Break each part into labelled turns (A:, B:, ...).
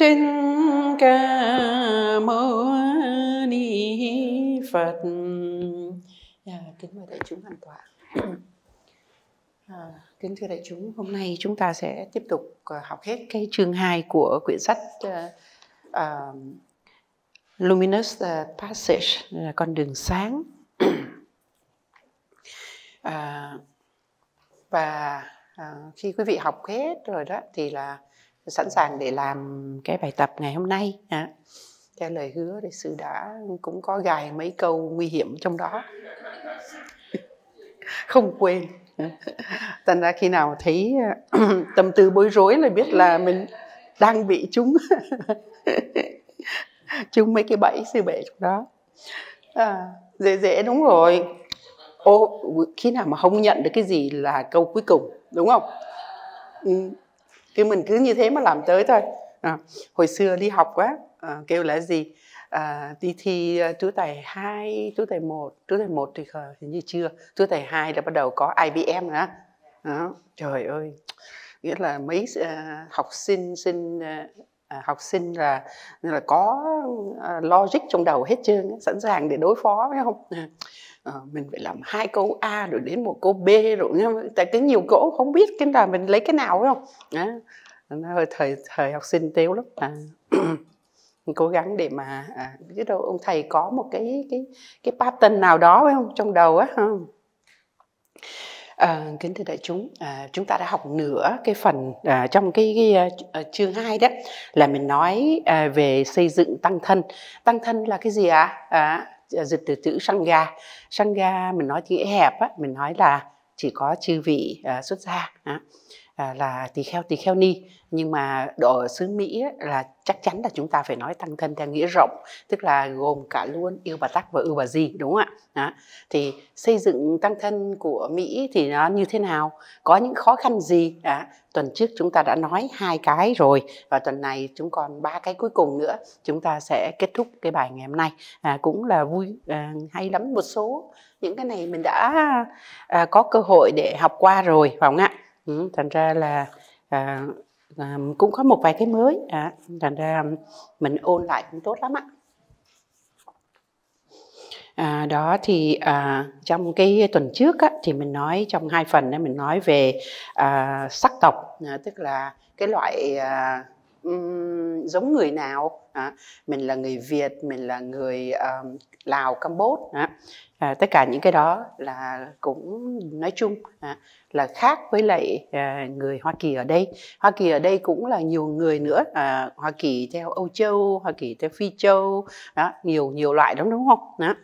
A: trên ca mô ni phật à, kính mời đại chúng an tọa à, kính thưa đại chúng hôm nay chúng ta sẽ tiếp tục à, học hết cái chương 2 của quyển sách uh, uh, luminous passage là con đường sáng à, và à, khi quý vị học hết rồi đó thì là sẵn sàng để làm cái bài tập ngày hôm nay à. theo lời hứa thì sư đã cũng có gài mấy câu nguy hiểm trong đó không quên thành ra khi nào thấy tâm tư bối rối là biết là mình đang bị chúng chúng mấy cái bẫy sư bể trong đó à, dễ dễ đúng rồi ô khi nào mà không nhận được cái gì là câu cuối cùng đúng không ừ, thì mình cứ như thế mà làm tới thôi à, hồi xưa đi học quá à, kêu là gì à, đi thi à, chú tài 2, chú tài 1, chú tài 1 thì hình như chưa, chú tài 2 là bắt đầu có IBM nữa. Đó. Trời ơi, nghĩa là mấy uh, học sinh sinh uh, học sinh là là có logic trong đầu hết trơn sẵn sàng để đối phó phải không Ờ, mình phải làm hai câu a rồi đến một câu b rồi tại cái nhiều cỗ không biết cái nào mình lấy cái nào phải không à, hơi thời thời học sinh tiêu lắm à. cố gắng để mà à, biết đâu ông thầy có một cái cái cái pattern nào đó phải không trong đầu á không À, ờ, kính thưa đại chúng, à, chúng ta đã học nửa cái phần à, trong cái, cái à, à chương 2 đó là mình nói à, về xây dựng tăng thân. Tăng thân là cái gì ạ? À? À, À, dịch từ chữ sangha sangha mình nói chữ hẹp á, mình nói là chỉ có chư vị uh, xuất gia À, là tỳ kheo tỳ kheo ni nhưng mà độ xứ mỹ là chắc chắn là chúng ta phải nói tăng thân theo nghĩa rộng tức là gồm cả luôn yêu bà tắc và ưu bà di đúng không ạ đó. thì xây dựng tăng thân của mỹ thì nó như thế nào có những khó khăn gì đó. tuần trước chúng ta đã nói hai cái rồi và tuần này chúng còn ba cái cuối cùng nữa chúng ta sẽ kết thúc cái bài ngày hôm nay à, cũng là vui à, hay lắm một số những cái này mình đã à, có cơ hội để học qua rồi phải không ạ Ừ, thành ra là à, à, cũng có một vài cái mới à, thành ra mình ôn lại cũng tốt lắm ạ À, đó thì à, trong cái tuần trước á, thì mình nói trong hai phần mình nói về à, sắc tộc à, tức là cái loại à, um, giống người nào à, mình là người việt mình là người um, lào campuchia à, à, tất cả những cái đó là cũng nói chung à, là khác với lại à, người hoa kỳ ở đây hoa kỳ ở đây cũng là nhiều người nữa à, hoa kỳ theo âu châu hoa kỳ theo phi châu đó nhiều nhiều loại đúng đúng không đó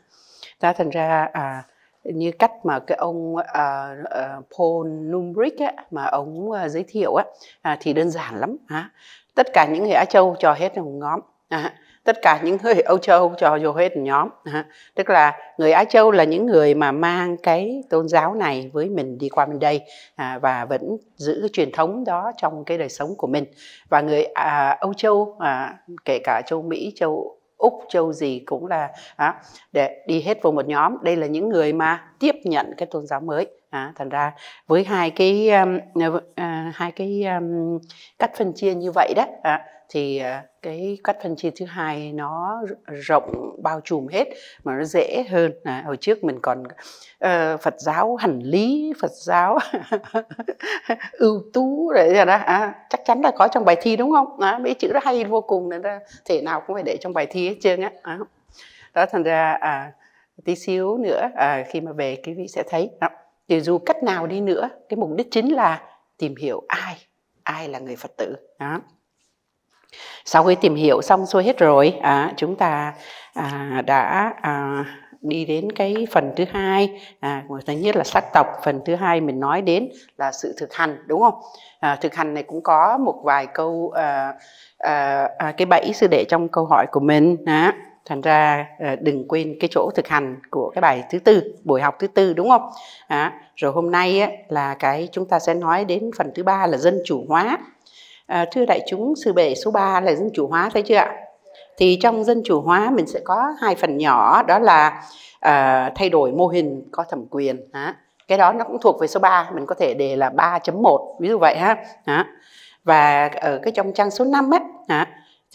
A: ta thành ra à, như cách mà cái ông uh, uh, Paul Numbrick mà ông uh, giới thiệu á, à, thì đơn giản lắm ha. À tất cả những người Á Châu cho hết một nhóm à, tất cả những người Âu Châu cho vô hết một nhóm à, tức là người Á Châu là những người mà mang cái tôn giáo này với mình đi qua bên đây à, và vẫn giữ cái truyền thống đó trong cái đời sống của mình và người à, Âu Châu à, kể cả châu Mỹ châu Úc châu gì cũng là à, để đi hết vô một nhóm đây là những người mà tiếp nhận cái tôn giáo mới à, thành ra với hai cái um, uh, hai cái um, cách phân chia như vậy đó à, thì uh, cái cách phân chia thứ hai nó rộng bao trùm hết mà nó dễ hơn à, hồi trước mình còn uh, Phật giáo hành lý Phật giáo ưu tú rồi đó à, chắc chắn là có trong bài thi đúng không à, mấy chữ đó hay vô cùng nên thể nào cũng phải để trong bài thi hết trơn á à. đó thành ra à, tí xíu nữa à, khi mà về quý vị sẽ thấy đó thì dù cách nào đi nữa cái mục đích chính là tìm hiểu ai ai là người phật tử đó sau khi tìm hiểu xong xuôi hết rồi à, chúng ta à, đã à, đi đến cái phần thứ hai à, thứ nhất là sắc tộc phần thứ hai mình nói đến là sự thực hành đúng không à, thực hành này cũng có một vài câu à, à, à cái bẫy sư đệ trong câu hỏi của mình à, thành ra ờ, đừng quên cái chỗ thực hành của cái bài thứ tư buổi học thứ tư đúng không à, rồi hôm nay á, là cái chúng ta sẽ nói đến phần thứ ba là dân chủ hóa à, thưa đại chúng sư bệ số 3 là dân chủ hóa thấy chưa ạ thì trong dân chủ hóa mình sẽ có hai phần nhỏ đó là à, thay đổi mô hình có thẩm quyền à, cái đó nó cũng thuộc về số 3 mình có thể đề là 3.1 ví dụ vậy ha à, và ở cái trong trang số 5 ấy à,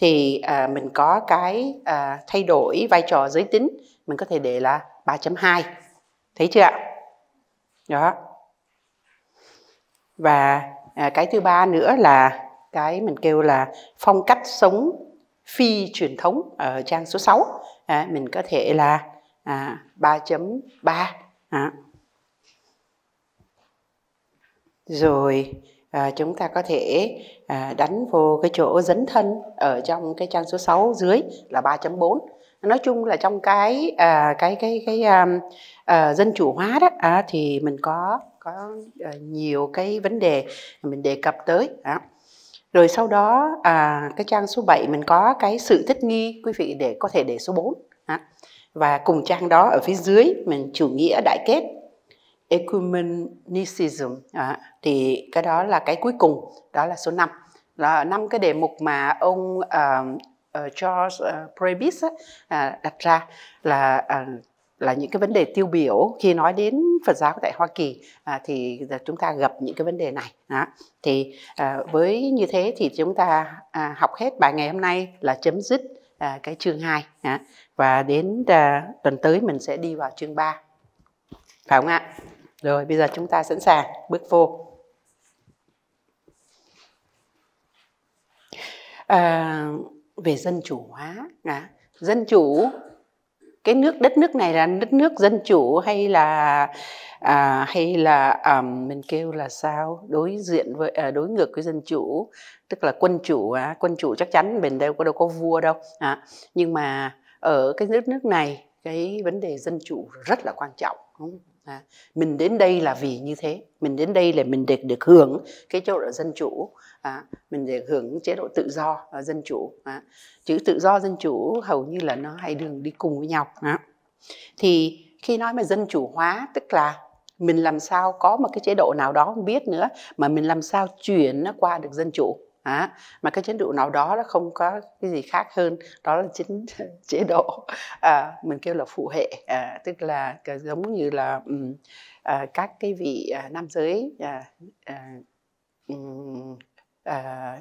A: thì à, mình có cái à, thay đổi vai trò giới tính mình có thể để là 3.2 thấy chưa ạ đó và à, cái thứ ba nữa là cái mình kêu là phong cách sống phi truyền thống ở trang số 6 à, mình có thể là à, 3.3 à. rồi à, chúng ta có thể à, đánh vô cái chỗ dấn thân ở trong cái trang số 6 dưới là 3.4 nói chung là trong cái à, cái cái cái à, à, dân chủ hóa đó à, thì mình có có à, nhiều cái vấn đề mình đề cập tới à. rồi sau đó à, cái trang số 7 mình có cái sự thích nghi quý vị để có thể để số 4 à. và cùng trang đó ở phía dưới mình chủ nghĩa đại kết ecumenicism à, thì cái đó là cái cuối cùng đó là số 5 là năm cái đề mục mà ông uh, uh, George uh, Prebis uh, đặt ra là uh, là những cái vấn đề tiêu biểu khi nói đến Phật giáo tại Hoa Kỳ à, thì chúng ta gặp những cái vấn đề này đó. thì à, với như thế thì chúng ta à, học hết bài ngày hôm nay là chấm dứt à, cái chương 2 à, và đến à, tuần tới mình sẽ đi vào chương 3 phải không ạ? Rồi bây giờ chúng ta sẵn sàng bước vô. À, về dân chủ hóa, à, dân chủ cái nước đất nước này là đất nước dân chủ hay là à, hay là à, mình kêu là sao đối diện với à, đối ngược với dân chủ tức là quân chủ à, quân chủ chắc chắn bên đâu có đâu có vua đâu à, nhưng mà ở cái nước nước này cái vấn đề dân chủ rất là quan trọng đúng không? à, mình đến đây là vì như thế mình đến đây là mình để được hưởng cái chế độ dân chủ à, mình để hưởng chế độ tự do và dân chủ à. chữ tự do dân chủ hầu như là nó hai đường đi cùng với nhau à. thì khi nói mà dân chủ hóa tức là mình làm sao có một cái chế độ nào đó không biết nữa mà mình làm sao chuyển nó qua được dân chủ À, mà cái chế độ nào đó nó không có cái gì khác hơn đó là chính chế độ à, mình kêu là phụ hệ à, tức là giống như là um, à, các cái vị à, nam giới à, à, um, à,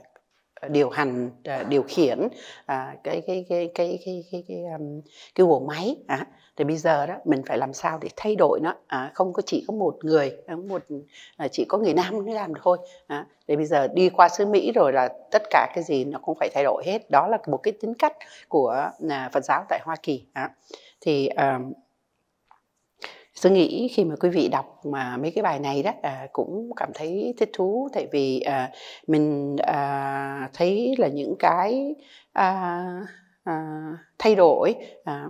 A: điều hành à, dạ. điều khiển à, cái cái cái cái cái cái cái, um, cái, cái guồng máy à, thì bây giờ đó mình phải làm sao để thay đổi nó à, không có chỉ có một người à, một chỉ có người nam mới làm được thôi à, thì bây giờ đi qua xứ mỹ rồi là tất cả cái gì nó cũng phải thay đổi hết đó là một cái tính cách của phật giáo tại hoa kỳ à, thì um, tôi nghĩ khi mà quý vị đọc mà mấy cái bài này đó à, cũng cảm thấy thích thú tại vì à, mình à, thấy là những cái à, à, thay đổi à,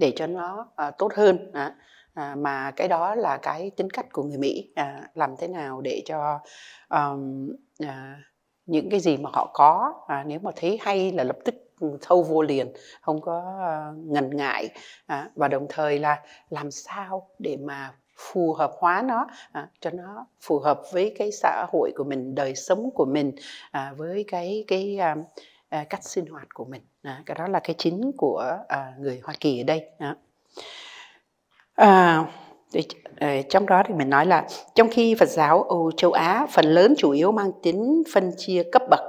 A: để cho nó à, tốt hơn à, à, mà cái đó là cái tính cách của người Mỹ à, làm thế nào để cho um, à, những cái gì mà họ có à, nếu mà thấy hay là lập tức thâu vô liền không có ờ, ngần ngại à, và đồng thời là làm sao để mà phù hợp hóa nó à, cho nó phù hợp với cái xã hội của mình đời sống của mình à, với cái cái cách sinh hoạt của mình cái đó là cái chính của người Hoa Kỳ ở đây à. Ờ, trong đó thì mình nói là trong khi Phật giáo Âu châu Á phần lớn chủ yếu mang tính phân chia cấp bậc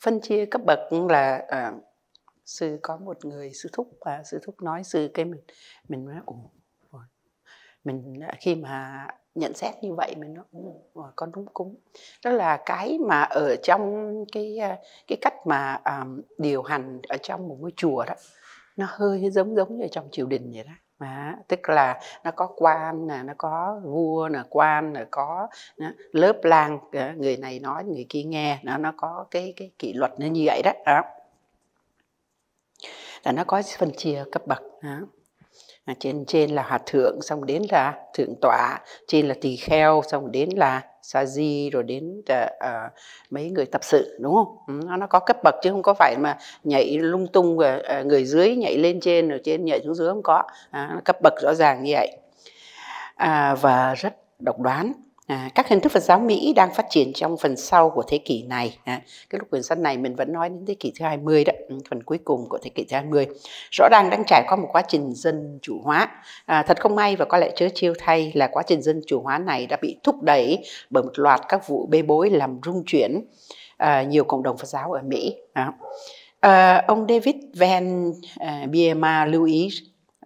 A: phân chia cấp bậc là à, sư có một người sư thúc và sư thúc nói sư cái mình mình nói ủa mình à, khi mà nhận xét như vậy mình nói ừ, con đúng cúng đó là cái mà ở trong cái à, cái cách mà um, điều hành ở trong một ngôi chùa đó nó hơi giống giống như ở trong triều đình vậy đó À, tức là nó có quan nè nó có vua nè quan nè có nó, lớp lang ờ, người này nói người kia nghe nó nó có cái cái kỷ luật nó như vậy đó, đó. là nó có phân chia cấp bậc đó. À, trên trên là hòa thượng xong đến là thượng tọa trên là tỳ kheo xong đến là sa di rồi đến uh, mấy người tập sự đúng không ừ, nó, nó có cấp bậc chứ không có phải mà nhảy lung tung rồi à, người dưới nhảy lên trên rồi trên nhảy xuống dưới không có uh, cấp bậc rõ ràng như vậy uh, và rất độc đoán À, các hình thức Phật giáo Mỹ đang phát triển trong phần sau của thế kỷ này. À, cái lúc quyển sách này mình vẫn nói đến thế kỷ thứ 20 đó, ừ, phần cuối cùng của thế kỷ thứ 20. Rõ ràng đang trải qua một quá trình dân chủ hóa. À, thật không may và có lẽ chớ chiêu thay là quá trình dân chủ hóa này đã bị thúc đẩy bởi một loạt các vụ bê bối làm rung chuyển à, nhiều cộng đồng Phật giáo ở Mỹ. À. À, ông David Van à, Biema lưu ý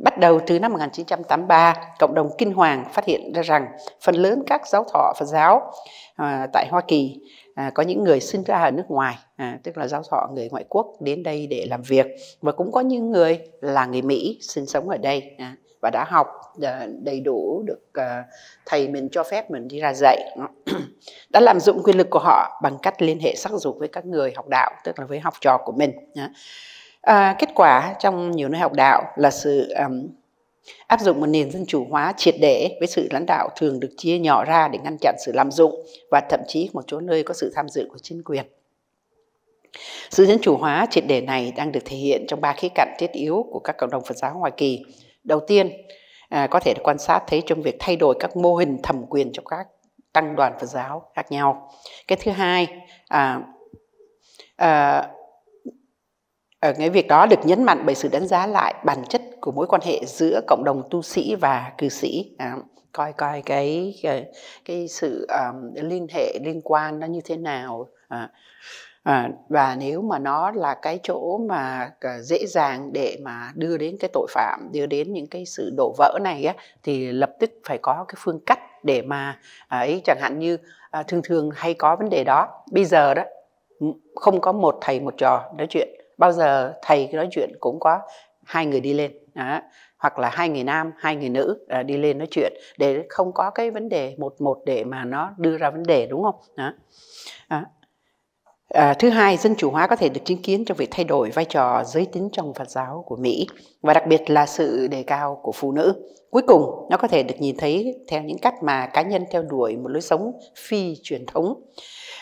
A: Bắt đầu từ năm 1983, cộng đồng kinh hoàng phát hiện ra rằng phần lớn các giáo thọ Phật giáo à, tại Hoa Kỳ à, có những người sinh ra ở nước ngoài, à, tức là giáo thọ người ngoại quốc đến đây để làm việc và cũng có những người là người Mỹ sinh sống ở đây à, và đã học à, đầy đủ được à, thầy mình cho phép mình đi ra dạy. đã làm dụng quyền lực của họ bằng cách liên hệ sắc dục với các người học đạo, tức là với học trò của mình. À À, kết quả trong nhiều nơi học đạo là sự um, áp dụng một nền dân chủ hóa triệt để với sự lãnh đạo thường được chia nhỏ ra để ngăn chặn sự lạm dụng và thậm chí một chỗ nơi có sự tham dự của chính quyền. Sự dân chủ hóa triệt để này đang được thể hiện trong ba khía cạnh thiết yếu của các cộng đồng Phật giáo Hoa Kỳ. Đầu tiên, à, có thể quan sát thấy trong việc thay đổi các mô hình thẩm quyền cho các tăng đoàn Phật giáo khác nhau. Cái thứ hai, à, à, ở ờ, cái việc đó được nhấn mạnh bởi sự đánh giá lại bản chất của mối quan hệ giữa cộng đồng tu sĩ và cư sĩ à, coi coi cái cái, cái sự um, liên hệ liên quan nó như thế nào à, à, và nếu mà nó là cái chỗ mà dễ dàng để mà đưa đến cái tội phạm đưa đến những cái sự đổ vỡ này á, thì lập tức phải có cái phương cách để mà à, ấy chẳng hạn như à, thường thường hay có vấn đề đó bây giờ đó ừ, không có một thầy một trò nói chuyện bao giờ thầy nói chuyện cũng có hai người đi lên đó. hoặc là hai người nam hai người nữ à, đi lên nói chuyện để không có cái vấn đề một một để mà nó đưa ra vấn đề đúng không đó. À. À, thứ hai, dân chủ hóa có thể được chứng kiến trong việc thay đổi vai trò giới tính trong Phật giáo của Mỹ và đặc biệt là sự đề cao của phụ nữ. Cuối cùng, nó có thể được nhìn thấy theo những cách mà cá nhân theo đuổi một lối sống phi truyền thống,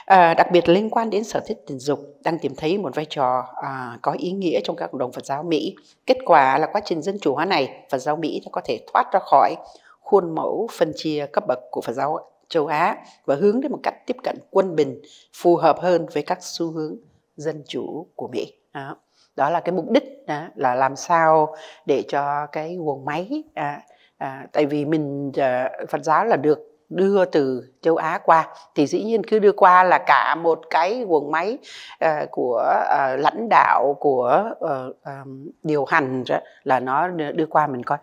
A: à, đặc biệt liên quan đến sở thích tình dục đang tìm thấy một vai trò à, có ý nghĩa trong các cộng đồng Phật giáo Mỹ. Kết quả là quá trình dân chủ hóa này, Phật giáo Mỹ đã có thể thoát ra khỏi khuôn mẫu phân chia cấp bậc của Phật giáo châu Á và hướng đến một cách tiếp cận quân bình phù hợp hơn với các xu hướng dân chủ của Mỹ. Đó, đó là cái mục đích đó, là làm sao để cho cái guồng máy à, à, tại vì mình à, Phật giáo là được đưa từ châu Á qua thì dĩ nhiên cứ đưa qua là cả một cái guồng máy uh, của uh, lãnh đạo của uh, um, điều hành đó, là nó đưa qua mình coi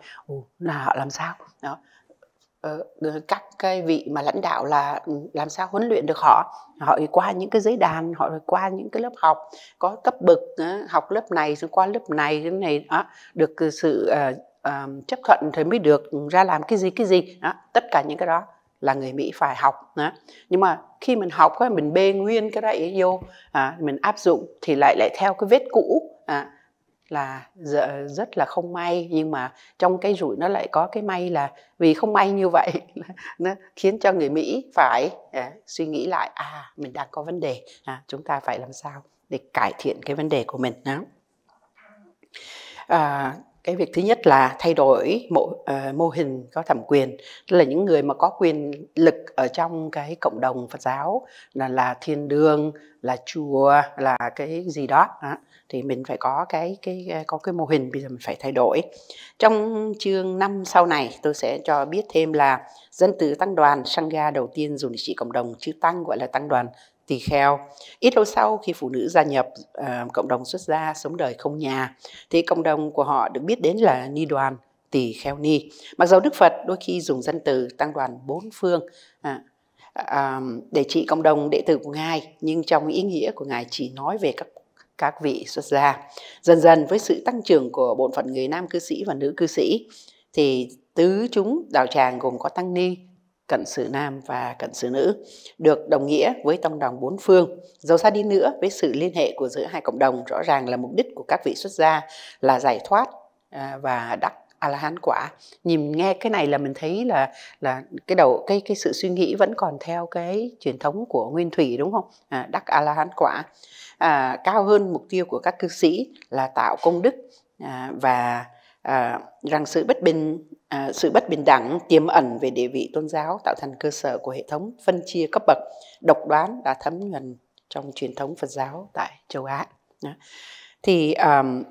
A: là họ làm sao đó Ờ, các cái vị mà lãnh đạo là ừ, làm sao huấn luyện được họ họ qua những cái giấy đàn họ qua những cái lớp học có cấp bậc ờ, học lớp này rồi qua lớp này cái này đó được sự uh, uh, chấp thuận thì mới được ra làm cái gì cái gì đó tất cả những cái đó là người Mỹ phải học đó. nhưng mà khi mình học mình bê nguyên cái đấy vô à, mình áp dụng thì lại lại theo cái vết cũ à, là rất là không may nhưng mà trong cái rủi nó lại có cái may là vì không may như vậy nó khiến cho người Mỹ phải à, suy nghĩ lại à mình đang có vấn đề à, chúng ta phải làm sao để cải thiện cái vấn đề của mình đó à, cái việc thứ nhất là thay đổi mô, uh, mô hình có thẩm quyền tức là những người mà có quyền lực ở trong cái cộng đồng Phật giáo là là thiên đường là chùa là cái gì đó, đó thì mình phải có cái cái à, có cái mô hình bây giờ mình phải thay đổi trong chương năm sau này tôi sẽ cho biết thêm là dân từ tăng đoàn sangha đầu tiên dùng để trị cộng đồng chứ tăng gọi là tăng đoàn tỳ kheo ít lâu sau khi phụ nữ gia nhập uh, cộng đồng xuất gia sống đời không nhà thì cộng đồng của họ được biết đến là ni đoàn tỳ kheo ni mặc dầu đức phật đôi khi dùng dân từ tăng đoàn bốn phương à, à, à, để trị cộng đồng đệ tử của ngài nhưng trong ý nghĩa của ngài chỉ nói về các các vị xuất gia. Dần dần với sự tăng trưởng của bổn phận người nam cư sĩ và nữ cư sĩ thì tứ chúng đạo tràng gồm có tăng ni, cận sự nam và cận sự nữ được đồng nghĩa với tông đồng bốn phương. Dầu xa đi nữa với sự liên hệ của giữa hai cộng đồng rõ ràng là mục đích của các vị xuất gia là giải thoát à, và đắc a la hán quả nhìn nghe cái này là mình thấy là là cái đầu cái cái sự suy nghĩ vẫn còn theo cái truyền thống của nguyên thủy đúng không à, đắc a la hán quả à, cao hơn mục tiêu của các cư sĩ là tạo công đức à, và à, rằng sự bất bình à, sự bất bình đẳng tiềm ẩn về địa vị tôn giáo tạo thành cơ sở của hệ thống phân chia cấp bậc độc đoán đã thấm nhuần trong truyền thống Phật giáo tại châu Á. Thì um,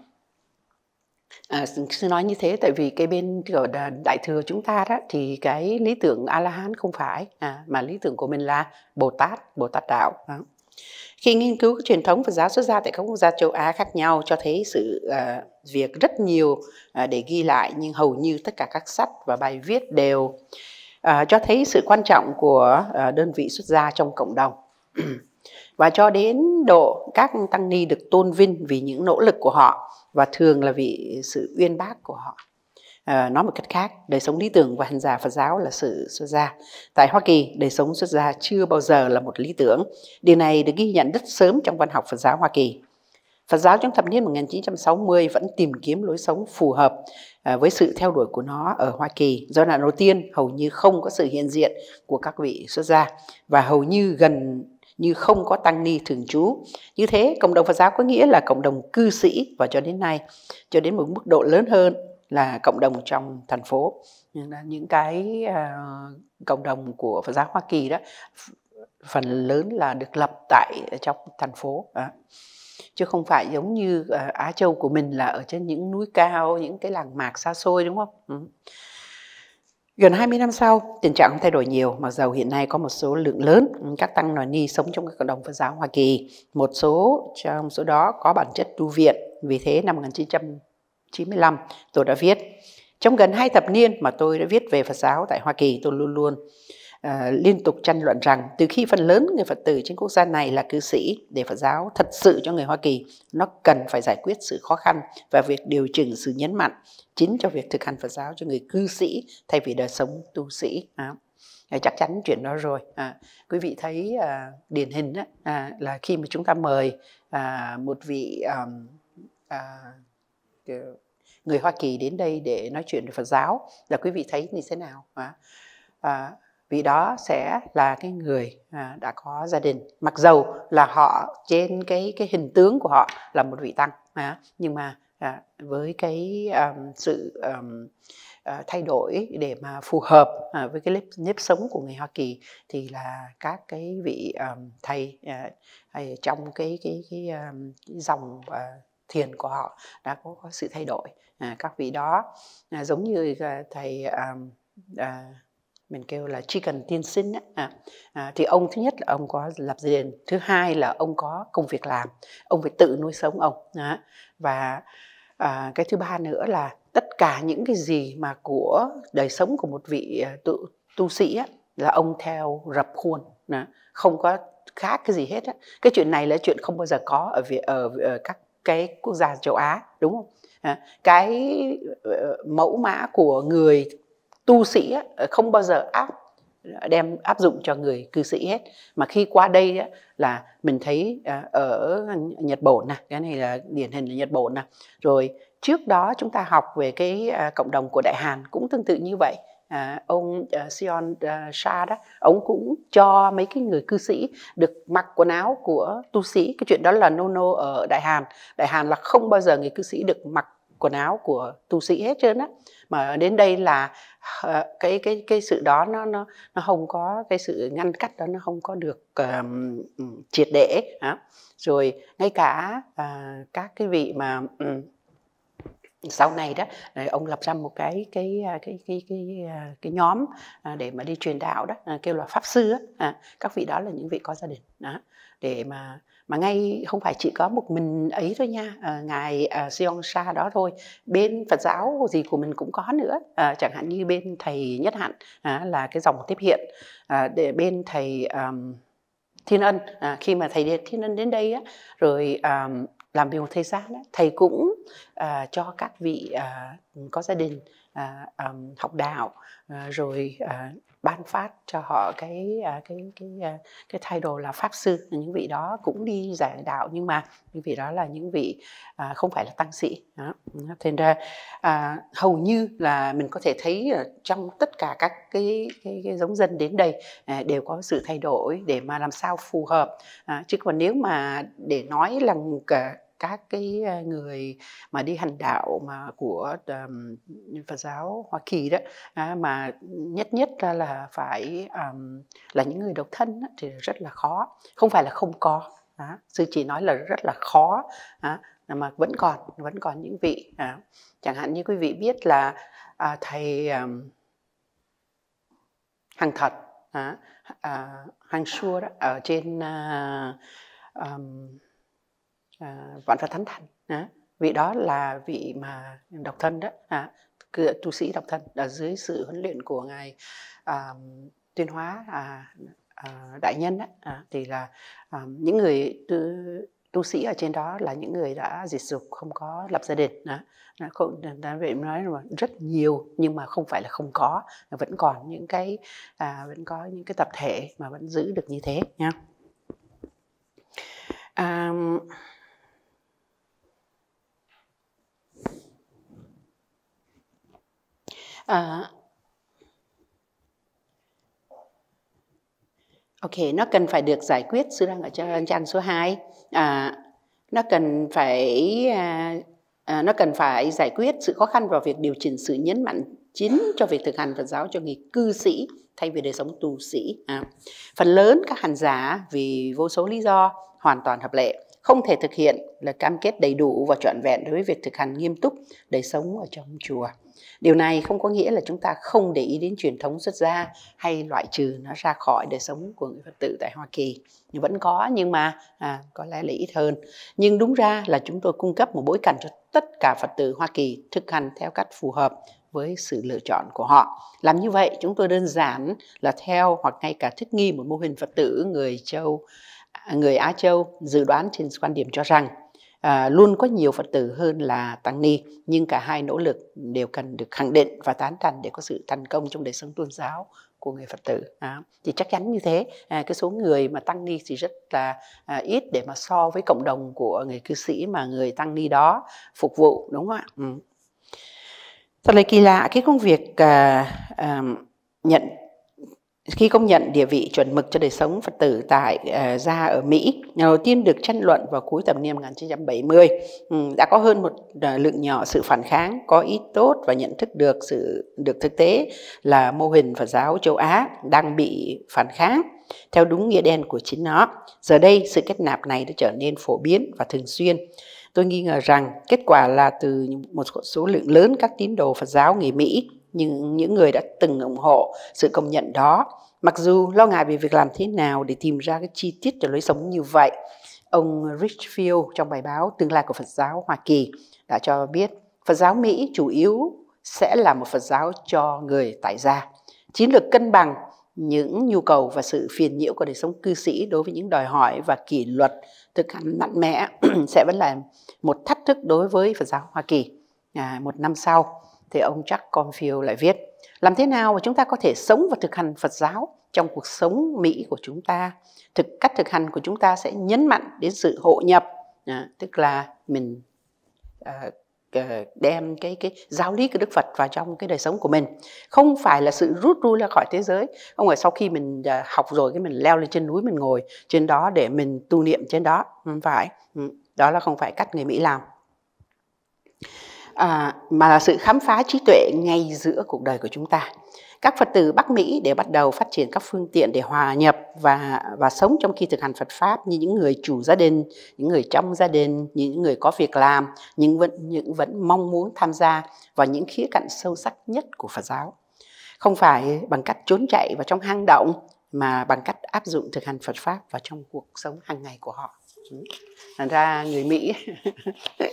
A: À, sư nói như thế tại vì cái bên của đại thừa chúng ta đó thì cái lý tưởng a la hán không phải à, mà lý tưởng của mình là bồ tát bồ tát đạo à. Khi nghiên cứu truyền thống Phật giáo xuất gia tại các quốc gia châu Á khác nhau cho thấy sự uh, việc rất nhiều uh, để ghi lại nhưng hầu như tất cả các sách và bài viết đều uh, cho thấy sự quan trọng của uh, đơn vị xuất gia trong cộng đồng. và cho đến độ các tăng ni được tôn vinh vì những nỗ lực của họ và thường là vì sự uyên bác của họ. Ờ, nói một cách khác, đời sống lý tưởng của hành giả Phật giáo là sự xuất gia. Tại Hoa Kỳ, đời sống xuất gia chưa bao giờ là một lý tưởng. Điều này được ghi nhận rất sớm trong văn học Phật giáo Hoa Kỳ. Phật giáo trong thập niên 1960 vẫn tìm kiếm lối sống phù hợp ờ, với sự theo đuổi của nó ở Hoa Kỳ. Do là đầu tiên hầu như không có sự hiện diện của các vị xuất gia và hầu như gần như không có tăng ni thường trú. Như thế, cộng đồng Phật giáo có nghĩa là cộng đồng cư sĩ và cho đến nay, cho đến một mức độ lớn hơn là cộng đồng trong thành phố những cái uh, cộng đồng của Phật giáo Hoa Kỳ đó phần lớn là được lập tại trong thành phố à. chứ không phải giống như uh, Á Châu của mình là ở trên những núi cao những cái làng mạc xa xôi đúng không ừ. Gần 20 năm sau, tình trạng không thay đổi nhiều, mặc dù hiện nay có một số lượng lớn ừ, các tăng nòi ni sống trong các cộng đồng Phật giáo Hoa Kỳ. Một số trong số đó có bản chất tu viện. Vì thế, năm 1900 95 tôi đã viết. Trong gần hai thập niên mà tôi đã viết về Phật giáo tại Hoa Kỳ, tôi luôn luôn uh, liên tục tranh luận rằng từ khi phần lớn người Phật tử trên quốc gia này là cư sĩ để Phật giáo thật sự cho người Hoa Kỳ, nó cần phải giải quyết sự khó khăn và việc điều chỉnh sự nhấn mạnh chính cho việc thực hành Phật giáo cho người cư sĩ thay vì đời sống tu sĩ. À, chắc chắn chuyện đó rồi. À, quý vị thấy à, điển hình á, à, là khi mà chúng ta mời à, một vị à, à, Ờ, người Hoa Kỳ đến đây để nói chuyện về Phật giáo là quý vị thấy như thế nào à, à, vị đó sẽ là cái người à, đã có gia đình mặc dầu là họ trên cái cái hình tướng của họ là một vị tăng à, nhưng mà à, với cái um, sự um, thay đổi để mà phù hợp với cái nếp, nếp sống của người Hoa Kỳ thì là các cái vị thầy trong cái cái cái, cái dòng thiền của họ đã có, có sự thay đổi à, các vị đó à, giống như à, thầy à, à, mình kêu là chỉ cần tiên sinh á, à, à, thì ông thứ nhất là ông có lập gia đình thứ hai là ông có công việc làm ông phải tự nuôi sống ông à, và à, cái thứ ba nữa là tất cả những cái gì mà của đời sống của một vị à, tu, tu sĩ á, là ông theo rập khuôn à, không có khác cái gì hết á. cái chuyện này là chuyện không bao giờ có ở, ở, ở các cái quốc gia châu Á đúng không? À, cái ờ, mẫu mã của người tu sĩ ờ, không bao giờ áp đem áp dụng cho người cư sĩ hết mà khi qua đây là mình thấy à, ở Nhật Bản nè cái này là điển hình là Nhật Bản nè rồi trước đó chúng ta học về cái à, cộng đồng của Đại Hàn cũng tương tự như vậy à, ông uh, Sion uh, à, Shah đó ông cũng cho mấy cái người cư sĩ được mặc quần áo của tu sĩ cái chuyện đó là no no ở Đại Hàn Đại Hàn là không bao giờ người cư sĩ được mặc quần áo của tu sĩ hết trơn á mà đến đây là uh, cái cái cái sự đó nó nó nó không có cái sự ngăn cách đó nó không có được um, triệt để đó. rồi ngay cả uh, các cái vị mà um, sau này đó ờ, ông lập ra một cái cái à, cái cái cái à, cái nhóm à, để mà đi truyền đạo đó kêu là pháp sư đó. các vị đó là những vị có gia đình đó để mà mà ngay không phải chỉ có một mình ấy thôi nha ờ, ngài à, Sa đó thôi bên Phật giáo gì của mình cũng có nữa chẳng hạn như bên thầy Nhất Hạnh là cái dòng tiếp hiện để bên thầy Thiên Ân khi mà thầy Thiên Ân đến đây rồi làm việc một thời gian đó, thầy cũng uh, cho các vị uh, có gia đình uh, um, học đạo uh, rồi uh, ban phát cho họ cái à, cái cái à, cái thay đồ là pháp sư những vị đó cũng đi giảng đạo nhưng mà những vị đó là những vị à, không phải là tăng sĩ đó. thành ra à, hầu như là mình có thể thấy trong tất cả các cái cái, cái giống dân đến đây à, đều có sự thay đổi để mà làm sao phù hợp à, chứ còn nếu mà để nói là cả các cái người mà đi hành đạo mà của um, Phật giáo Hoa Kỳ đó à, mà nhất nhất ra là phải um, là những người độc thân đó, thì rất là khó không phải là không có à, sư chỉ nói là rất là khó à, mà vẫn còn vẫn còn những vị à. chẳng hạn như quý vị biết là à, thầy um, hàng thật à, à, hàng xua đó ở trên à, um, À, vạn phật thánh thành à, vị đó là vị mà độc thân đó à, cự, tu sĩ độc thân ở dưới sự huấn luyện của ngài à, tuyên hóa à, à, đại nhân đó, à, thì là à, những người tu, tu sĩ ở trên đó là những người đã diệt dục không có lập gia đình đó. À, à, không, đã vậy nói là rất nhiều nhưng mà không phải là không có vẫn còn những cái à, vẫn có những cái tập thể mà vẫn giữ được như thế nha um, À, ok, nó cần phải được giải quyết, sư đang ở trong trang số 2. À, ờ, nó cần phải à, à, nó cần phải giải quyết sự khó khăn vào việc điều chỉnh sự nhấn mạnh chính cho việc thực hành Phật giáo cho người cư sĩ thay vì đời sống tu sĩ. À, phần lớn các hành giả vì vô số lý do hoàn toàn hợp lệ không thể thực hiện là cam kết đầy đủ và trọn vẹn đối với việc thực hành nghiêm túc đời sống ở trong chùa điều này không có nghĩa là chúng ta không để ý đến truyền thống xuất gia hay loại trừ nó ra khỏi đời sống của người phật tử tại hoa kỳ nhưng vẫn có nhưng mà à, có lẽ là ít hơn nhưng đúng ra là chúng tôi cung cấp một bối cảnh cho tất cả phật tử hoa kỳ thực hành theo cách phù hợp với sự lựa chọn của họ. Làm như vậy, chúng tôi đơn giản là theo hoặc ngay cả thích nghi một mô hình Phật tử người châu à, người Á Châu dự đoán trên quan điểm cho rằng à, luôn có nhiều Phật tử hơn là tăng ni nhưng cả hai nỗ lực đều cần được khẳng định và tán thành để có sự thành công trong đời sống tôn giáo của người Phật tử à, thì chắc chắn như thế à, cái số người mà tăng ni thì rất là à, ít để mà so với cộng đồng của người cư sĩ mà người tăng ni đó phục vụ đúng không ạ ừ. thật là kỳ lạ cái công việc à, à, nhận khi công nhận địa vị chuẩn mực cho đời sống Phật tử tại uh, gia ở Mỹ, đầu tiên được tranh luận vào cuối thập niên 1970, um, đã có hơn một uh, lượng nhỏ sự phản kháng, có ý tốt và nhận thức được sự được thực tế là mô hình Phật giáo châu Á đang bị phản kháng theo đúng nghĩa đen của chính nó. Giờ đây, sự kết nạp này đã trở nên phổ biến và thường xuyên. Tôi nghi ngờ rằng kết quả là từ một số lượng lớn các tín đồ Phật giáo người Mỹ những những người đã từng ủng hộ sự công nhận đó mặc dù lo ngại về việc làm thế nào để tìm ra cái chi tiết cho lối sống như vậy ông Richfield trong bài báo tương lai của Phật giáo Hoa Kỳ đã cho biết Phật giáo Mỹ chủ yếu sẽ là một Phật giáo cho người tại gia chiến lược cân bằng những nhu cầu và sự phiền nhiễu của đời sống cư sĩ đối với những đòi hỏi và kỷ luật thực hành mạnh mẽ sẽ vẫn là một thách thức đối với Phật giáo Hoa Kỳ à, một năm sau thì ông Jack Canfield lại viết làm thế nào mà chúng ta có thể sống và thực hành Phật giáo trong cuộc sống Mỹ của chúng ta thực cách thực hành của chúng ta sẽ nhấn mạnh đến sự hội nhập à, tức là mình à, đem cái cái giáo lý của Đức Phật vào trong cái đời sống của mình không phải là sự rút lui ra khỏi thế giới không phải sau khi mình à, học rồi cái mình leo lên trên núi mình ngồi trên đó để mình tu niệm trên đó không phải ừ, đó là không phải cách người Mỹ làm à, mà là sự khám phá trí tuệ ngay giữa cuộc đời của chúng ta các phật tử bắc mỹ để bắt đầu phát triển các phương tiện để hòa nhập và và sống trong khi thực hành phật pháp như những người chủ gia đình những người trong gia đình những người có việc làm những vẫn những vẫn mong muốn tham gia vào những khía cạnh sâu sắc nhất của phật giáo không phải bằng cách trốn chạy vào trong hang động mà bằng cách áp dụng thực hành phật pháp vào trong cuộc sống hàng ngày của họ thành ra người mỹ